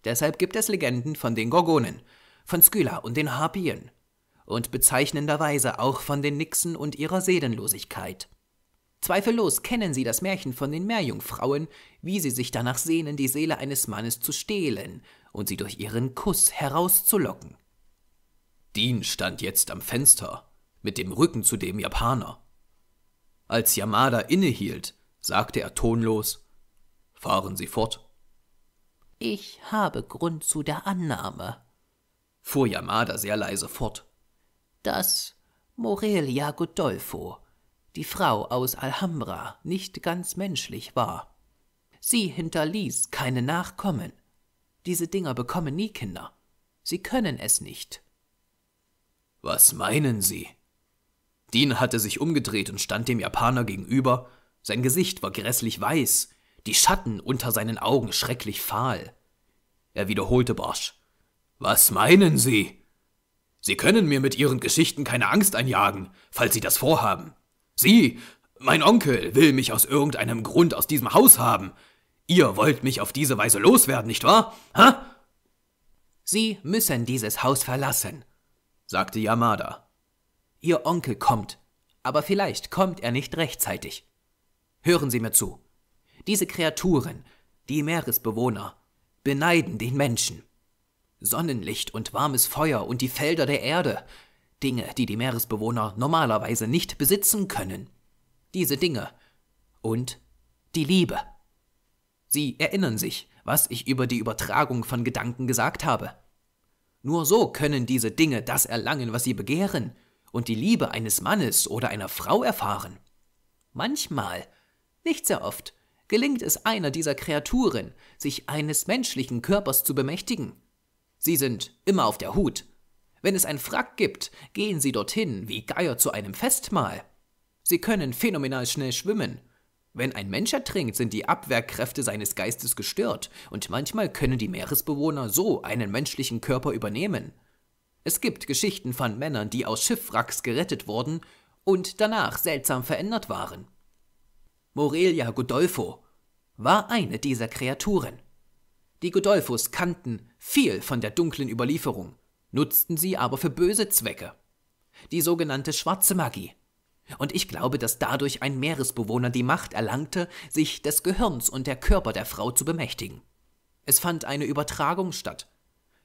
Deshalb gibt es Legenden von den Gorgonen, von Skylla und den Harpien und bezeichnenderweise auch von den Nixen und ihrer Seelenlosigkeit. Zweifellos kennen Sie das Märchen von den Meerjungfrauen, wie sie sich danach sehnen, die Seele eines Mannes zu stehlen und sie durch ihren Kuss herauszulocken. Dean stand jetzt am Fenster, mit dem Rücken zu dem Japaner. Als Yamada innehielt, sagte er tonlos. Fahren Sie fort. Ich habe Grund zu der Annahme, fuhr Yamada sehr leise fort, dass Morelia Godolfo, die Frau aus Alhambra, nicht ganz menschlich war. Sie hinterließ keine Nachkommen. Diese Dinger bekommen nie Kinder. Sie können es nicht. Was meinen Sie? Dean hatte sich umgedreht und stand dem Japaner gegenüber, sein Gesicht war grässlich weiß, die Schatten unter seinen Augen schrecklich fahl. Er wiederholte barsch. Was meinen Sie? Sie können mir mit Ihren Geschichten keine Angst einjagen, falls Sie das vorhaben. Sie, mein Onkel, will mich aus irgendeinem Grund aus diesem Haus haben. Ihr wollt mich auf diese Weise loswerden, nicht wahr? Ha? Sie müssen dieses Haus verlassen, sagte Yamada. Ihr Onkel kommt, aber vielleicht kommt er nicht rechtzeitig. Hören Sie mir zu. Diese Kreaturen, die Meeresbewohner, beneiden den Menschen. Sonnenlicht und warmes Feuer und die Felder der Erde, Dinge, die die Meeresbewohner normalerweise nicht besitzen können. Diese Dinge und die Liebe. Sie erinnern sich, was ich über die Übertragung von Gedanken gesagt habe. Nur so können diese Dinge das erlangen, was sie begehren, und die Liebe eines Mannes oder einer Frau erfahren. Manchmal nicht sehr oft gelingt es einer dieser Kreaturen, sich eines menschlichen Körpers zu bemächtigen. Sie sind immer auf der Hut. Wenn es ein Frack gibt, gehen sie dorthin wie Geier zu einem Festmahl. Sie können phänomenal schnell schwimmen. Wenn ein Mensch ertrinkt, sind die Abwehrkräfte seines Geistes gestört und manchmal können die Meeresbewohner so einen menschlichen Körper übernehmen. Es gibt Geschichten von Männern, die aus Schiffwracks gerettet wurden und danach seltsam verändert waren. Morelia Godolfo, war eine dieser Kreaturen. Die Godolfos kannten viel von der dunklen Überlieferung, nutzten sie aber für böse Zwecke. Die sogenannte schwarze Magie. Und ich glaube, dass dadurch ein Meeresbewohner die Macht erlangte, sich des Gehirns und der Körper der Frau zu bemächtigen. Es fand eine Übertragung statt,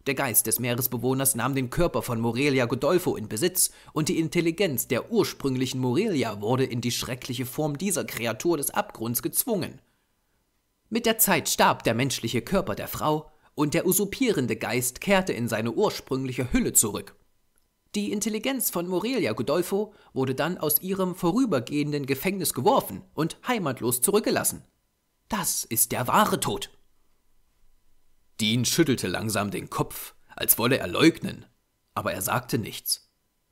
der Geist des Meeresbewohners nahm den Körper von Morelia Godolfo in Besitz und die Intelligenz der ursprünglichen Morelia wurde in die schreckliche Form dieser Kreatur des Abgrunds gezwungen. Mit der Zeit starb der menschliche Körper der Frau und der usurpierende Geist kehrte in seine ursprüngliche Hülle zurück. Die Intelligenz von Morelia Godolfo wurde dann aus ihrem vorübergehenden Gefängnis geworfen und heimatlos zurückgelassen. Das ist der wahre Tod. Dean schüttelte langsam den Kopf, als wolle er leugnen, aber er sagte nichts.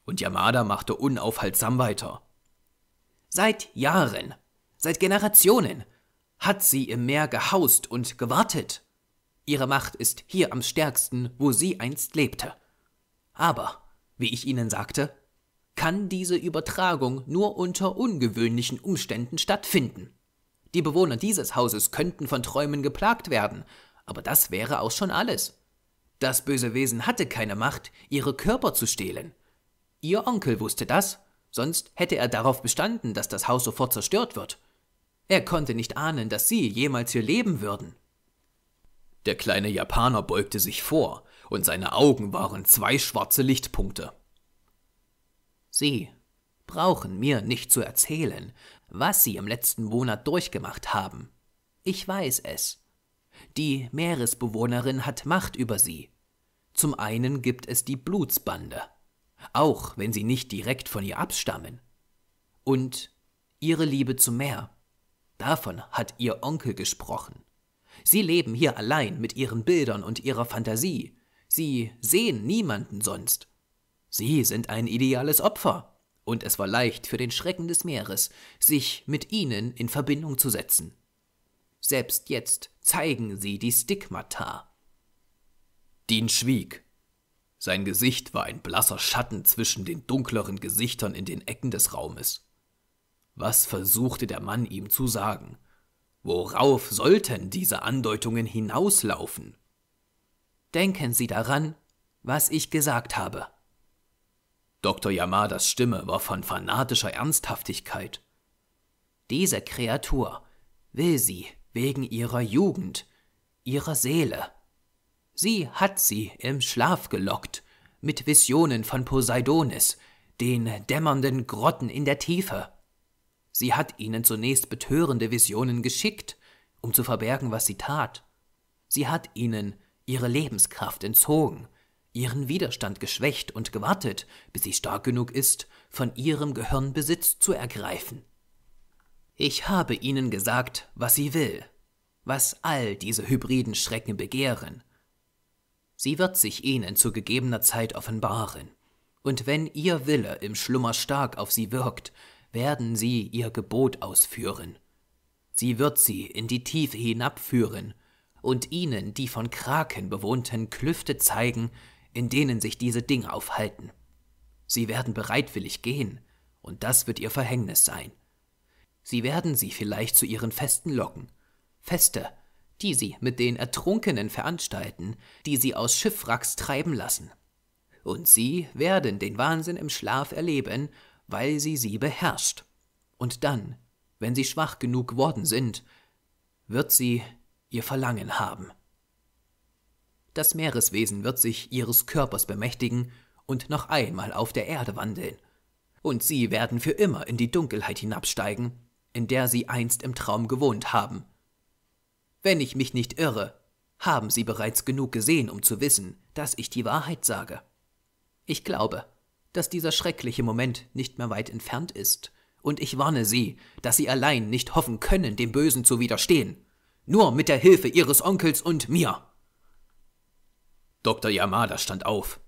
Und Yamada machte unaufhaltsam weiter. Seit Jahren, seit Generationen hat sie im Meer gehaust und gewartet. Ihre Macht ist hier am stärksten, wo sie einst lebte. Aber, wie ich Ihnen sagte, kann diese Übertragung nur unter ungewöhnlichen Umständen stattfinden. Die Bewohner dieses Hauses könnten von Träumen geplagt werden, aber das wäre auch schon alles. Das böse Wesen hatte keine Macht, ihre Körper zu stehlen. Ihr Onkel wusste das, sonst hätte er darauf bestanden, dass das Haus sofort zerstört wird. Er konnte nicht ahnen, dass sie jemals hier leben würden. Der kleine Japaner beugte sich vor, und seine Augen waren zwei schwarze Lichtpunkte. Sie brauchen mir nicht zu erzählen, was Sie im letzten Monat durchgemacht haben. Ich weiß es. Die Meeresbewohnerin hat Macht über sie. Zum einen gibt es die Blutsbande, auch wenn sie nicht direkt von ihr abstammen. Und ihre Liebe zum Meer. Davon hat ihr Onkel gesprochen. Sie leben hier allein mit ihren Bildern und ihrer Fantasie. Sie sehen niemanden sonst. Sie sind ein ideales Opfer. Und es war leicht für den Schrecken des Meeres, sich mit ihnen in Verbindung zu setzen. Selbst jetzt, zeigen sie die Stigmata. Dean schwieg. Sein Gesicht war ein blasser Schatten zwischen den dunkleren Gesichtern in den Ecken des Raumes. Was versuchte der Mann ihm zu sagen? Worauf sollten diese Andeutungen hinauslaufen? Denken Sie daran, was ich gesagt habe. Dr. Yamadas Stimme war von fanatischer Ernsthaftigkeit. Diese Kreatur will sie wegen ihrer Jugend, ihrer Seele. Sie hat sie im Schlaf gelockt, mit Visionen von Poseidonis, den dämmernden Grotten in der Tiefe. Sie hat ihnen zunächst betörende Visionen geschickt, um zu verbergen, was sie tat. Sie hat ihnen ihre Lebenskraft entzogen, ihren Widerstand geschwächt und gewartet, bis sie stark genug ist, von ihrem Gehirn Besitz zu ergreifen. Ich habe ihnen gesagt, was sie will, was all diese hybriden Schrecken begehren. Sie wird sich ihnen zu gegebener Zeit offenbaren, und wenn ihr Wille im Schlummer stark auf sie wirkt, werden sie ihr Gebot ausführen. Sie wird sie in die Tiefe hinabführen und ihnen die von Kraken bewohnten Klüfte zeigen, in denen sich diese Dinge aufhalten. Sie werden bereitwillig gehen, und das wird ihr Verhängnis sein. Sie werden sie vielleicht zu ihren Festen locken. Feste, die sie mit den Ertrunkenen veranstalten, die sie aus Schiffwracks treiben lassen. Und sie werden den Wahnsinn im Schlaf erleben, weil sie sie beherrscht. Und dann, wenn sie schwach genug worden sind, wird sie ihr Verlangen haben. Das Meereswesen wird sich ihres Körpers bemächtigen und noch einmal auf der Erde wandeln. Und sie werden für immer in die Dunkelheit hinabsteigen in der sie einst im Traum gewohnt haben. Wenn ich mich nicht irre, haben sie bereits genug gesehen, um zu wissen, dass ich die Wahrheit sage. Ich glaube, dass dieser schreckliche Moment nicht mehr weit entfernt ist, und ich warne sie, dass sie allein nicht hoffen können, dem Bösen zu widerstehen, nur mit der Hilfe ihres Onkels und mir. Dr. Yamada stand auf.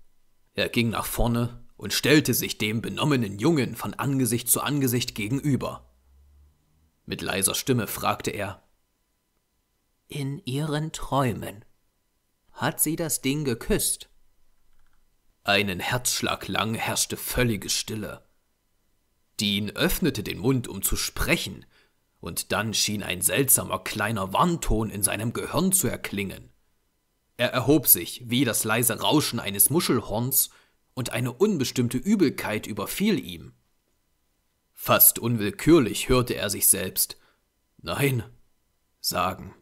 Er ging nach vorne und stellte sich dem benommenen Jungen von Angesicht zu Angesicht gegenüber. Mit leiser Stimme fragte er. In ihren Träumen. Hat sie das Ding geküsst? Einen Herzschlag lang herrschte völlige Stille. Dean öffnete den Mund, um zu sprechen, und dann schien ein seltsamer kleiner Warnton in seinem Gehirn zu erklingen. Er erhob sich, wie das leise Rauschen eines Muschelhorns, und eine unbestimmte Übelkeit überfiel ihm. Fast unwillkürlich hörte er sich selbst Nein sagen.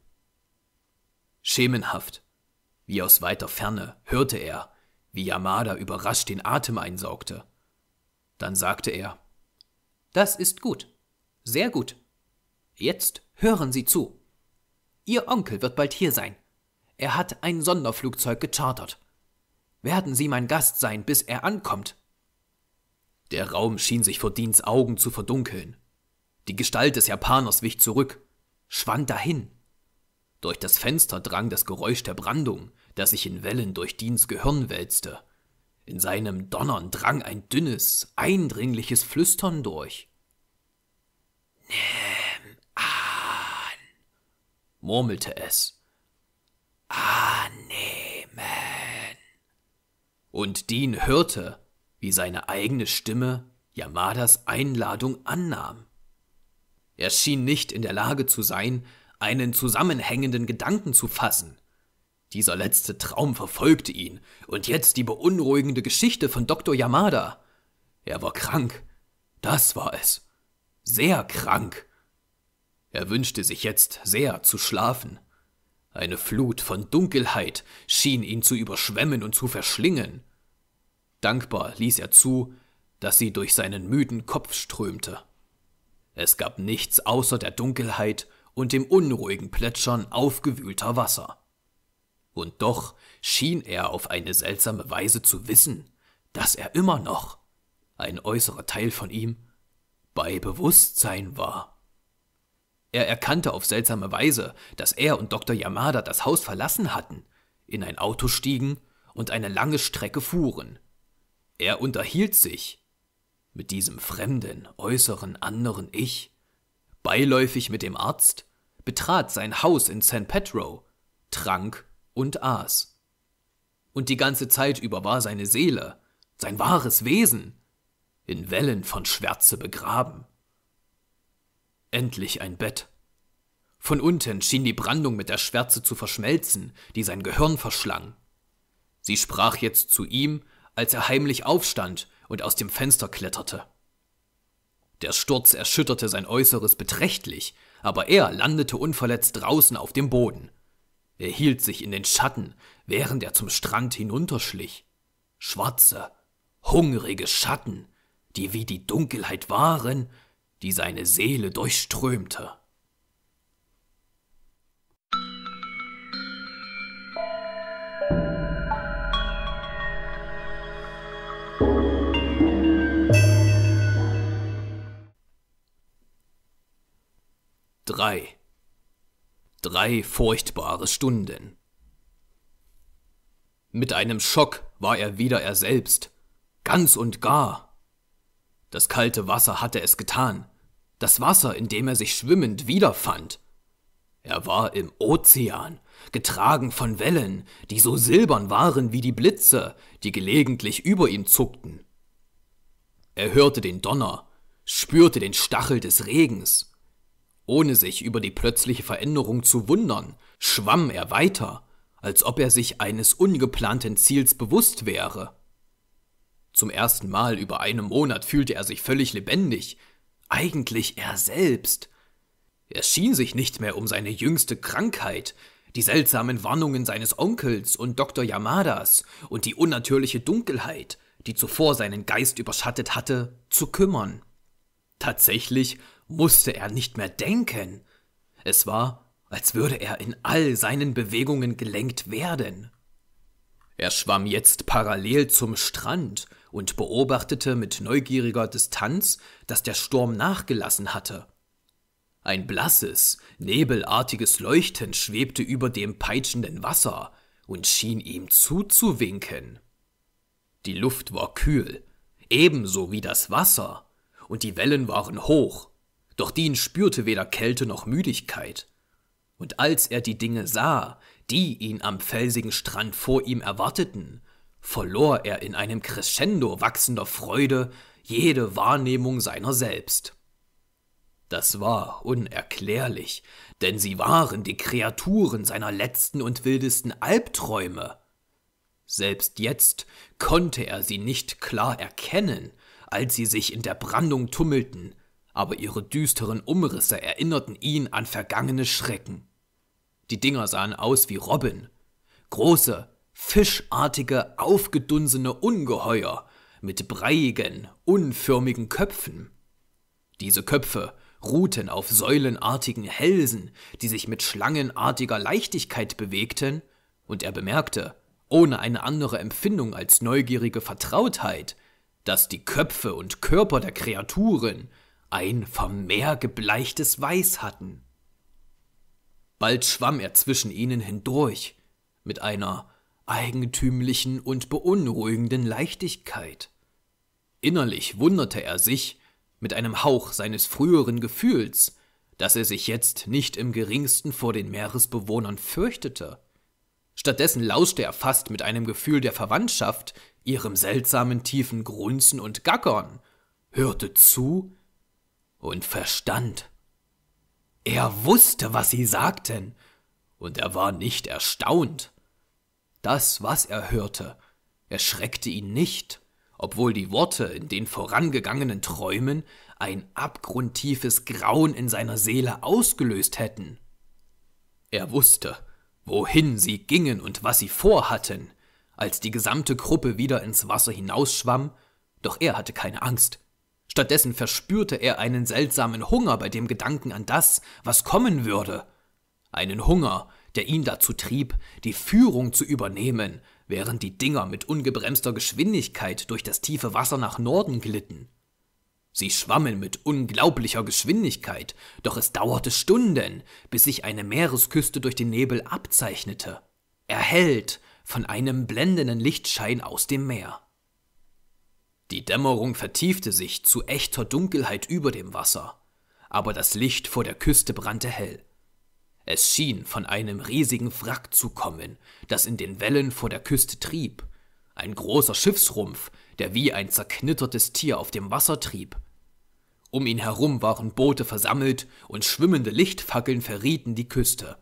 Schemenhaft, wie aus weiter Ferne, hörte er, wie Yamada überrascht den Atem einsaugte. Dann sagte er Das ist gut, sehr gut. Jetzt hören Sie zu. Ihr Onkel wird bald hier sein. Er hat ein Sonderflugzeug gechartert. Werden Sie mein Gast sein, bis er ankommt. Der Raum schien sich vor Deans Augen zu verdunkeln. Die Gestalt des Japaners wich zurück, schwand dahin. Durch das Fenster drang das Geräusch der Brandung, das sich in Wellen durch Deans Gehirn wälzte. In seinem Donnern drang ein dünnes, eindringliches Flüstern durch. Nimm an, murmelte es. Annehmen. Und Dean hörte, wie seine eigene Stimme Yamadas Einladung annahm. Er schien nicht in der Lage zu sein, einen zusammenhängenden Gedanken zu fassen. Dieser letzte Traum verfolgte ihn, und jetzt die beunruhigende Geschichte von Dr. Yamada. Er war krank. Das war es. Sehr krank. Er wünschte sich jetzt sehr zu schlafen. Eine Flut von Dunkelheit schien ihn zu überschwemmen und zu verschlingen. Dankbar ließ er zu, dass sie durch seinen müden Kopf strömte. Es gab nichts außer der Dunkelheit und dem unruhigen Plätschern aufgewühlter Wasser. Und doch schien er auf eine seltsame Weise zu wissen, dass er immer noch, ein äußerer Teil von ihm, bei Bewusstsein war. Er erkannte auf seltsame Weise, dass er und Dr. Yamada das Haus verlassen hatten, in ein Auto stiegen und eine lange Strecke fuhren. Er unterhielt sich mit diesem fremden, äußeren anderen Ich, beiläufig mit dem Arzt, betrat sein Haus in San Pedro, trank und aß. Und die ganze Zeit über war seine Seele, sein wahres Wesen, in Wellen von Schwärze begraben. Endlich ein Bett. Von unten schien die Brandung mit der Schwärze zu verschmelzen, die sein Gehirn verschlang. Sie sprach jetzt zu ihm als er heimlich aufstand und aus dem Fenster kletterte. Der Sturz erschütterte sein Äußeres beträchtlich, aber er landete unverletzt draußen auf dem Boden. Er hielt sich in den Schatten, während er zum Strand hinunterschlich. Schwarze, hungrige Schatten, die wie die Dunkelheit waren, die seine Seele durchströmte. Drei. Drei furchtbare Stunden. Mit einem Schock war er wieder er selbst, ganz und gar. Das kalte Wasser hatte es getan, das Wasser, in dem er sich schwimmend wiederfand. Er war im Ozean, getragen von Wellen, die so silbern waren wie die Blitze, die gelegentlich über ihm zuckten. Er hörte den Donner, spürte den Stachel des Regens, ohne sich über die plötzliche Veränderung zu wundern, schwamm er weiter, als ob er sich eines ungeplanten Ziels bewusst wäre. Zum ersten Mal über einen Monat fühlte er sich völlig lebendig, eigentlich er selbst. Er schien sich nicht mehr um seine jüngste Krankheit, die seltsamen Warnungen seines Onkels und Dr. Yamadas und die unnatürliche Dunkelheit, die zuvor seinen Geist überschattet hatte, zu kümmern. Tatsächlich musste er nicht mehr denken. Es war, als würde er in all seinen Bewegungen gelenkt werden. Er schwamm jetzt parallel zum Strand und beobachtete mit neugieriger Distanz, dass der Sturm nachgelassen hatte. Ein blasses, nebelartiges Leuchten schwebte über dem peitschenden Wasser und schien ihm zuzuwinken. Die Luft war kühl, ebenso wie das Wasser, und die Wellen waren hoch, doch Dean spürte weder Kälte noch Müdigkeit. Und als er die Dinge sah, die ihn am felsigen Strand vor ihm erwarteten, verlor er in einem Crescendo wachsender Freude jede Wahrnehmung seiner selbst. Das war unerklärlich, denn sie waren die Kreaturen seiner letzten und wildesten Albträume. Selbst jetzt konnte er sie nicht klar erkennen, als sie sich in der Brandung tummelten, aber ihre düsteren Umrisse erinnerten ihn an vergangene Schrecken. Die Dinger sahen aus wie Robben. Große, fischartige, aufgedunsene Ungeheuer mit breiigen, unförmigen Köpfen. Diese Köpfe ruhten auf säulenartigen Hälsen, die sich mit schlangenartiger Leichtigkeit bewegten, und er bemerkte, ohne eine andere Empfindung als neugierige Vertrautheit, dass die Köpfe und Körper der Kreaturen ein vom Meer gebleichtes Weiß hatten. Bald schwamm er zwischen ihnen hindurch, mit einer eigentümlichen und beunruhigenden Leichtigkeit. Innerlich wunderte er sich, mit einem Hauch seines früheren Gefühls, dass er sich jetzt nicht im geringsten vor den Meeresbewohnern fürchtete. Stattdessen lauschte er fast mit einem Gefühl der Verwandtschaft ihrem seltsamen tiefen Grunzen und Gackern, hörte zu, und Verstand. Er wusste, was sie sagten, und er war nicht erstaunt. Das, was er hörte, erschreckte ihn nicht, obwohl die Worte in den vorangegangenen Träumen ein abgrundtiefes Grauen in seiner Seele ausgelöst hätten. Er wusste, wohin sie gingen und was sie vorhatten, als die gesamte Gruppe wieder ins Wasser hinausschwamm, doch er hatte keine Angst, Stattdessen verspürte er einen seltsamen Hunger bei dem Gedanken an das, was kommen würde. Einen Hunger, der ihn dazu trieb, die Führung zu übernehmen, während die Dinger mit ungebremster Geschwindigkeit durch das tiefe Wasser nach Norden glitten. Sie schwammen mit unglaublicher Geschwindigkeit, doch es dauerte Stunden, bis sich eine Meeresküste durch den Nebel abzeichnete, erhellt von einem blendenden Lichtschein aus dem Meer. Die Dämmerung vertiefte sich zu echter Dunkelheit über dem Wasser, aber das Licht vor der Küste brannte hell. Es schien von einem riesigen Wrack zu kommen, das in den Wellen vor der Küste trieb. Ein großer Schiffsrumpf, der wie ein zerknittertes Tier auf dem Wasser trieb. Um ihn herum waren Boote versammelt und schwimmende Lichtfackeln verrieten die Küste.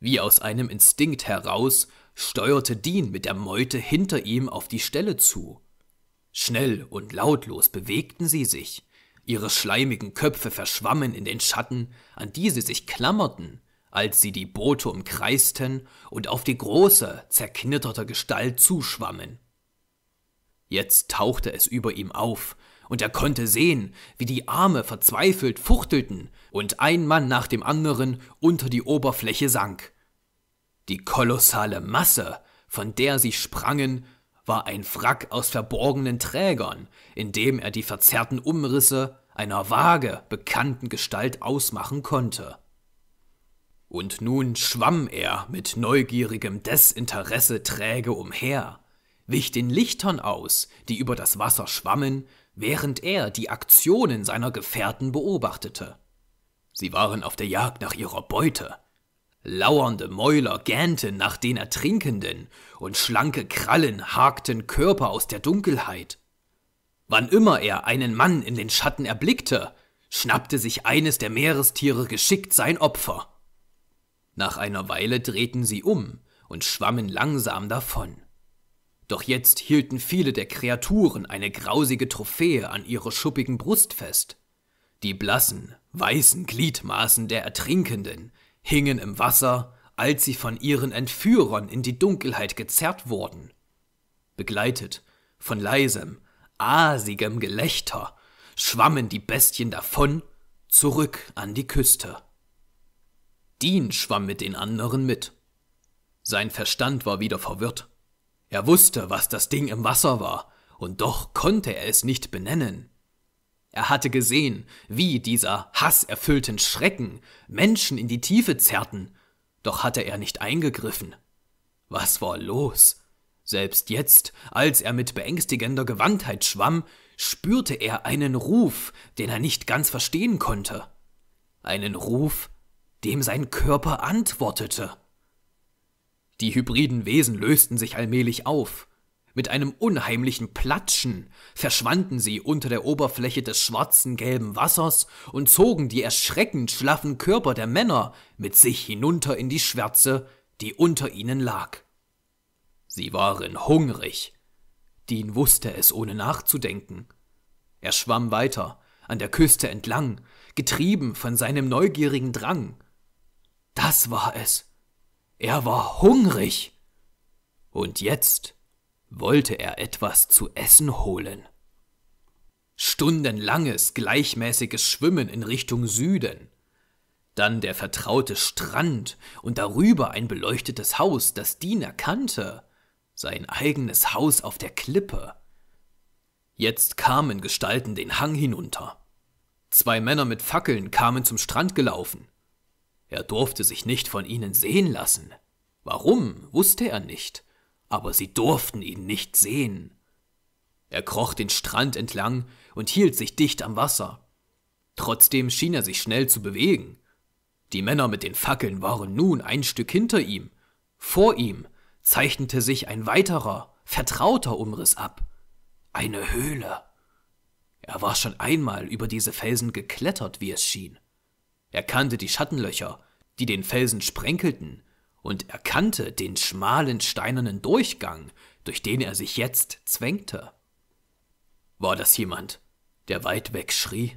Wie aus einem Instinkt heraus steuerte Dean mit der Meute hinter ihm auf die Stelle zu. Schnell und lautlos bewegten sie sich. Ihre schleimigen Köpfe verschwammen in den Schatten, an die sie sich klammerten, als sie die Boote umkreisten und auf die große, zerknitterte Gestalt zuschwammen. Jetzt tauchte es über ihm auf, und er konnte sehen, wie die Arme verzweifelt fuchtelten und ein Mann nach dem anderen unter die Oberfläche sank. Die kolossale Masse, von der sie sprangen, war ein Frack aus verborgenen Trägern, in dem er die verzerrten Umrisse einer vage, bekannten Gestalt ausmachen konnte. Und nun schwamm er mit neugierigem Desinteresse träge umher, wich den Lichtern aus, die über das Wasser schwammen, während er die Aktionen seiner Gefährten beobachtete. Sie waren auf der Jagd nach ihrer Beute, Lauernde Mäuler gähnten nach den Ertrinkenden, und schlanke Krallen hakten Körper aus der Dunkelheit. Wann immer er einen Mann in den Schatten erblickte, schnappte sich eines der Meerestiere geschickt sein Opfer. Nach einer Weile drehten sie um und schwammen langsam davon. Doch jetzt hielten viele der Kreaturen eine grausige Trophäe an ihrer schuppigen Brust fest. Die blassen, weißen Gliedmaßen der Ertrinkenden hingen im Wasser, als sie von ihren Entführern in die Dunkelheit gezerrt wurden. Begleitet von leisem, asigem Gelächter schwammen die Bestien davon zurück an die Küste. Dean schwamm mit den anderen mit. Sein Verstand war wieder verwirrt. Er wusste, was das Ding im Wasser war, und doch konnte er es nicht benennen. Er hatte gesehen, wie dieser hasserfüllten Schrecken Menschen in die Tiefe zerrten, doch hatte er nicht eingegriffen. Was war los? Selbst jetzt, als er mit beängstigender Gewandtheit schwamm, spürte er einen Ruf, den er nicht ganz verstehen konnte. Einen Ruf, dem sein Körper antwortete. Die hybriden Wesen lösten sich allmählich auf. Mit einem unheimlichen Platschen verschwanden sie unter der Oberfläche des schwarzen gelben Wassers und zogen die erschreckend schlaffen Körper der Männer mit sich hinunter in die Schwärze, die unter ihnen lag. Sie waren hungrig. Dean wusste es, ohne nachzudenken. Er schwamm weiter, an der Küste entlang, getrieben von seinem neugierigen Drang. Das war es. Er war hungrig. Und jetzt wollte er etwas zu essen holen. Stundenlanges, gleichmäßiges Schwimmen in Richtung Süden. Dann der vertraute Strand und darüber ein beleuchtetes Haus, das Diener kannte. Sein eigenes Haus auf der Klippe. Jetzt kamen Gestalten den Hang hinunter. Zwei Männer mit Fackeln kamen zum Strand gelaufen. Er durfte sich nicht von ihnen sehen lassen. Warum, wusste er nicht aber sie durften ihn nicht sehen. Er kroch den Strand entlang und hielt sich dicht am Wasser. Trotzdem schien er sich schnell zu bewegen. Die Männer mit den Fackeln waren nun ein Stück hinter ihm. Vor ihm zeichnete sich ein weiterer, vertrauter Umriss ab. Eine Höhle. Er war schon einmal über diese Felsen geklettert, wie es schien. Er kannte die Schattenlöcher, die den Felsen sprenkelten, und erkannte den schmalen steinernen Durchgang, durch den er sich jetzt zwängte. War das jemand, der weit weg schrie?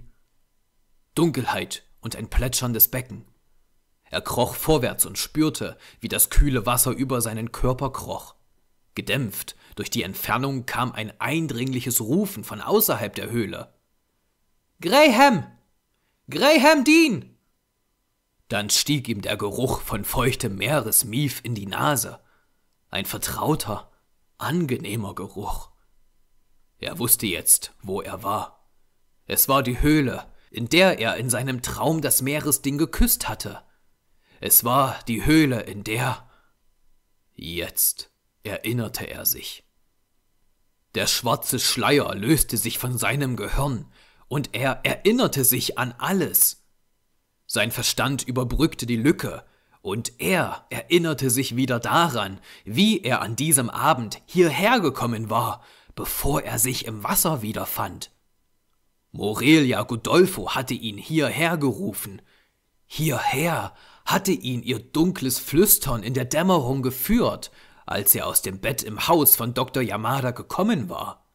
Dunkelheit und ein plätscherndes Becken. Er kroch vorwärts und spürte, wie das kühle Wasser über seinen Körper kroch. Gedämpft durch die Entfernung kam ein eindringliches Rufen von außerhalb der Höhle. Graham! Graham Dean! Dann stieg ihm der Geruch von feuchtem Meeresmief in die Nase. Ein vertrauter, angenehmer Geruch. Er wusste jetzt, wo er war. Es war die Höhle, in der er in seinem Traum das Meeresding geküsst hatte. Es war die Höhle, in der. Jetzt erinnerte er sich. Der schwarze Schleier löste sich von seinem Gehirn, und er erinnerte sich an alles. Sein Verstand überbrückte die Lücke, und er erinnerte sich wieder daran, wie er an diesem Abend hierher gekommen war, bevor er sich im Wasser wiederfand. Morelia Godolfo hatte ihn hierher gerufen. Hierher hatte ihn ihr dunkles Flüstern in der Dämmerung geführt, als er aus dem Bett im Haus von Dr. Yamada gekommen war.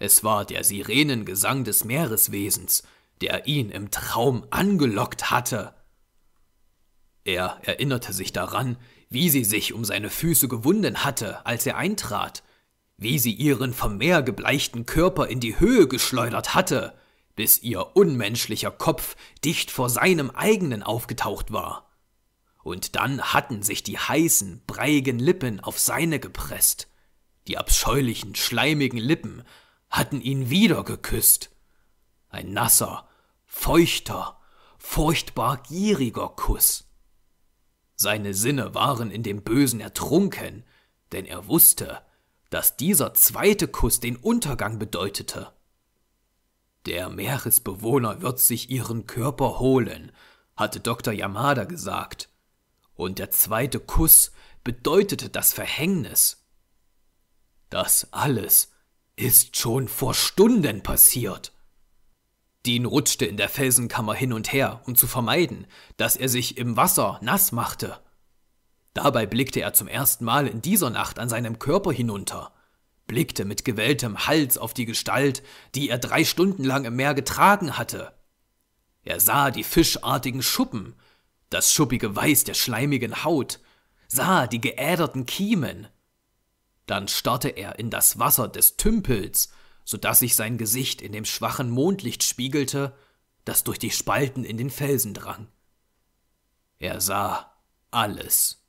Es war der Sirenengesang des Meereswesens, der ihn im Traum angelockt hatte. Er erinnerte sich daran, wie sie sich um seine Füße gewunden hatte, als er eintrat, wie sie ihren vom Meer gebleichten Körper in die Höhe geschleudert hatte, bis ihr unmenschlicher Kopf dicht vor seinem eigenen aufgetaucht war. Und dann hatten sich die heißen, breigen Lippen auf seine gepresst. Die abscheulichen, schleimigen Lippen hatten ihn wieder geküsst. Ein nasser, feuchter, furchtbar gieriger Kuss. Seine Sinne waren in dem Bösen ertrunken, denn er wusste, dass dieser zweite Kuss den Untergang bedeutete. Der Meeresbewohner wird sich ihren Körper holen, hatte Dr. Yamada gesagt, und der zweite Kuss bedeutete das Verhängnis. Das alles ist schon vor Stunden passiert. Dean rutschte in der Felsenkammer hin und her, um zu vermeiden, dass er sich im Wasser nass machte. Dabei blickte er zum ersten Mal in dieser Nacht an seinem Körper hinunter, blickte mit gewelltem Hals auf die Gestalt, die er drei Stunden lang im Meer getragen hatte. Er sah die fischartigen Schuppen, das schuppige Weiß der schleimigen Haut, sah die geäderten Kiemen. Dann starrte er in das Wasser des Tümpels, so daß sich sein Gesicht in dem schwachen Mondlicht spiegelte, das durch die Spalten in den Felsen drang. Er sah alles.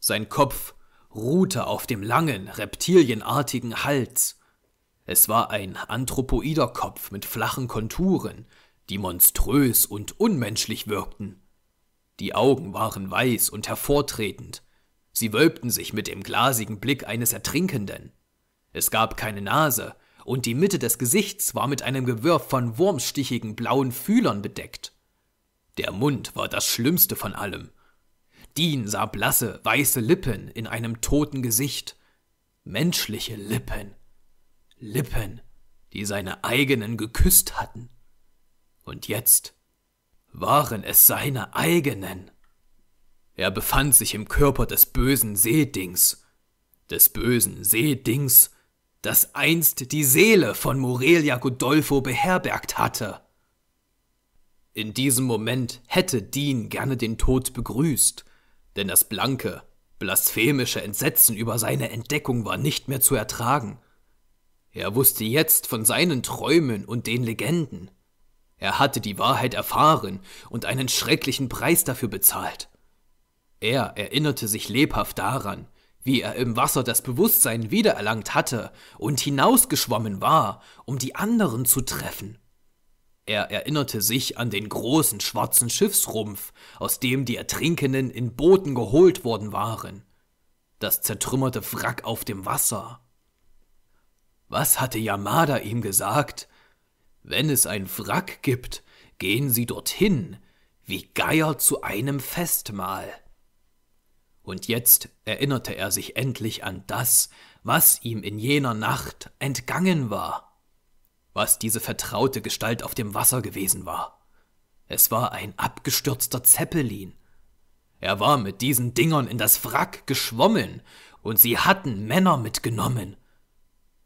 Sein Kopf ruhte auf dem langen, reptilienartigen Hals. Es war ein anthropoider Kopf mit flachen Konturen, die monströs und unmenschlich wirkten. Die Augen waren weiß und hervortretend, sie wölbten sich mit dem glasigen Blick eines Ertrinkenden. Es gab keine Nase, und die Mitte des Gesichts war mit einem Gewirr von wurmstichigen blauen Fühlern bedeckt. Der Mund war das Schlimmste von allem. Dean sah blasse, weiße Lippen in einem toten Gesicht. Menschliche Lippen. Lippen, die seine eigenen geküsst hatten. Und jetzt waren es seine eigenen. Er befand sich im Körper des bösen Seedings. Des bösen Seedings, das einst die Seele von Morelia Godolfo beherbergt hatte. In diesem Moment hätte Dean gerne den Tod begrüßt, denn das blanke, blasphemische Entsetzen über seine Entdeckung war nicht mehr zu ertragen. Er wusste jetzt von seinen Träumen und den Legenden. Er hatte die Wahrheit erfahren und einen schrecklichen Preis dafür bezahlt. Er erinnerte sich lebhaft daran, wie er im Wasser das Bewusstsein wiedererlangt hatte und hinausgeschwommen war, um die anderen zu treffen. Er erinnerte sich an den großen schwarzen Schiffsrumpf, aus dem die Ertrinkenden in Booten geholt worden waren. Das zertrümmerte Wrack auf dem Wasser. Was hatte Yamada ihm gesagt? Wenn es ein Wrack gibt, gehen Sie dorthin, wie Geier zu einem Festmahl. Und jetzt erinnerte er sich endlich an das, was ihm in jener Nacht entgangen war, was diese vertraute Gestalt auf dem Wasser gewesen war. Es war ein abgestürzter Zeppelin. Er war mit diesen Dingern in das Wrack geschwommen, und sie hatten Männer mitgenommen.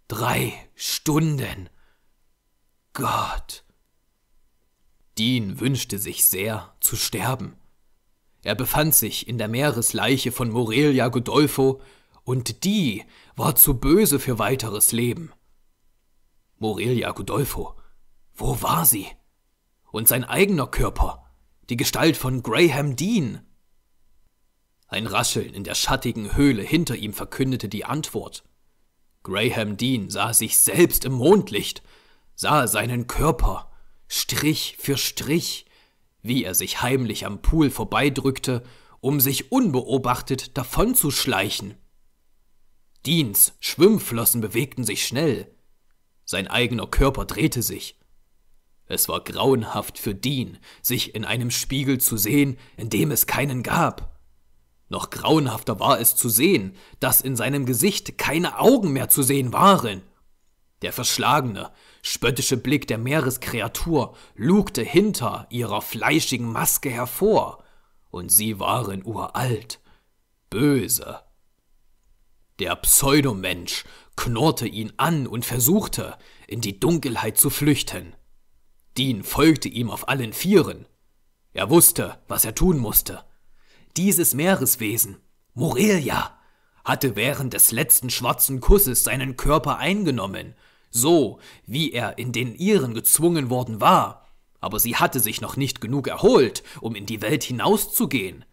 Drei Stunden. Gott. Dean wünschte sich sehr zu sterben. Er befand sich in der Meeresleiche von Morelia Godolfo, und die war zu böse für weiteres Leben. Morelia Godolfo, wo war sie? Und sein eigener Körper, die Gestalt von Graham Dean. Ein Rascheln in der schattigen Höhle hinter ihm verkündete die Antwort. Graham Dean sah sich selbst im Mondlicht, sah seinen Körper, Strich für Strich, wie er sich heimlich am Pool vorbeidrückte, um sich unbeobachtet davonzuschleichen. Deans Schwimmflossen bewegten sich schnell. Sein eigener Körper drehte sich. Es war grauenhaft für Dean, sich in einem Spiegel zu sehen, in dem es keinen gab. Noch grauenhafter war es zu sehen, dass in seinem Gesicht keine Augen mehr zu sehen waren. Der verschlagene, spöttische Blick der Meereskreatur lugte hinter ihrer fleischigen Maske hervor, und sie waren uralt, böse. Der Pseudomensch knurrte ihn an und versuchte, in die Dunkelheit zu flüchten. Dean folgte ihm auf allen Vieren. Er wusste, was er tun musste. Dieses Meereswesen, Morelia, hatte während des letzten schwarzen Kusses seinen Körper eingenommen so wie er in den ihren gezwungen worden war, aber sie hatte sich noch nicht genug erholt, um in die Welt hinauszugehen.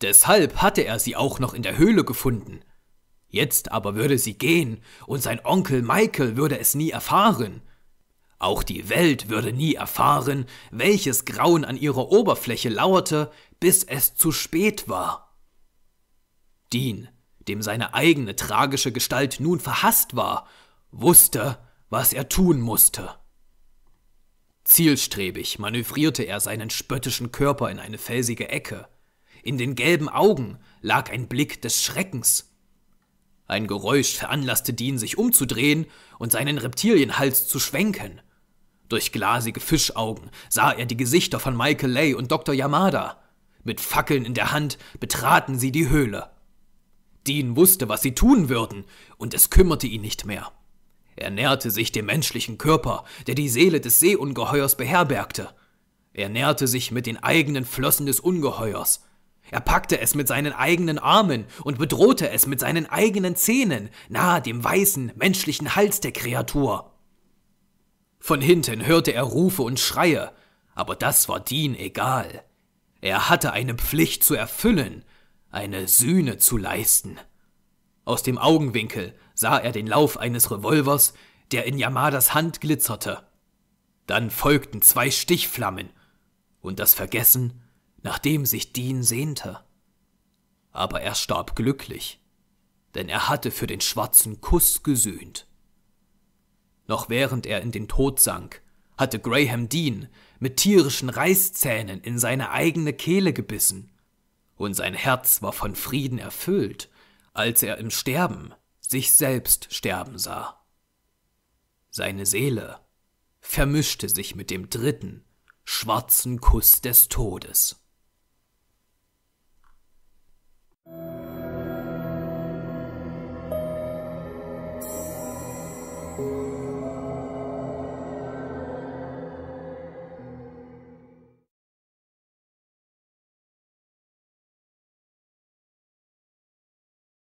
Deshalb hatte er sie auch noch in der Höhle gefunden. Jetzt aber würde sie gehen, und sein Onkel Michael würde es nie erfahren. Auch die Welt würde nie erfahren, welches Grauen an ihrer Oberfläche lauerte, bis es zu spät war. Dean, dem seine eigene tragische Gestalt nun verhasst war, wusste, was er tun musste. Zielstrebig manövrierte er seinen spöttischen Körper in eine felsige Ecke. In den gelben Augen lag ein Blick des Schreckens. Ein Geräusch veranlasste Dean, sich umzudrehen und seinen Reptilienhals zu schwenken. Durch glasige Fischaugen sah er die Gesichter von Michael Lay und Dr. Yamada. Mit Fackeln in der Hand betraten sie die Höhle. Dean wusste, was sie tun würden, und es kümmerte ihn nicht mehr. Er nährte sich dem menschlichen Körper, der die Seele des Seeungeheuers beherbergte. Er nährte sich mit den eigenen Flossen des Ungeheuers. Er packte es mit seinen eigenen Armen und bedrohte es mit seinen eigenen Zähnen nahe dem weißen, menschlichen Hals der Kreatur. Von hinten hörte er Rufe und Schreie, aber das war Dean egal. Er hatte eine Pflicht zu erfüllen, eine Sühne zu leisten. Aus dem Augenwinkel sah er den Lauf eines Revolvers, der in Yamadas Hand glitzerte. Dann folgten zwei Stichflammen und das Vergessen, nach dem sich Dean sehnte. Aber er starb glücklich, denn er hatte für den schwarzen Kuss gesühnt. Noch während er in den Tod sank, hatte Graham Dean mit tierischen Reißzähnen in seine eigene Kehle gebissen, und sein Herz war von Frieden erfüllt, als er im Sterben sich selbst sterben sah. Seine Seele vermischte sich mit dem dritten, schwarzen Kuss des Todes.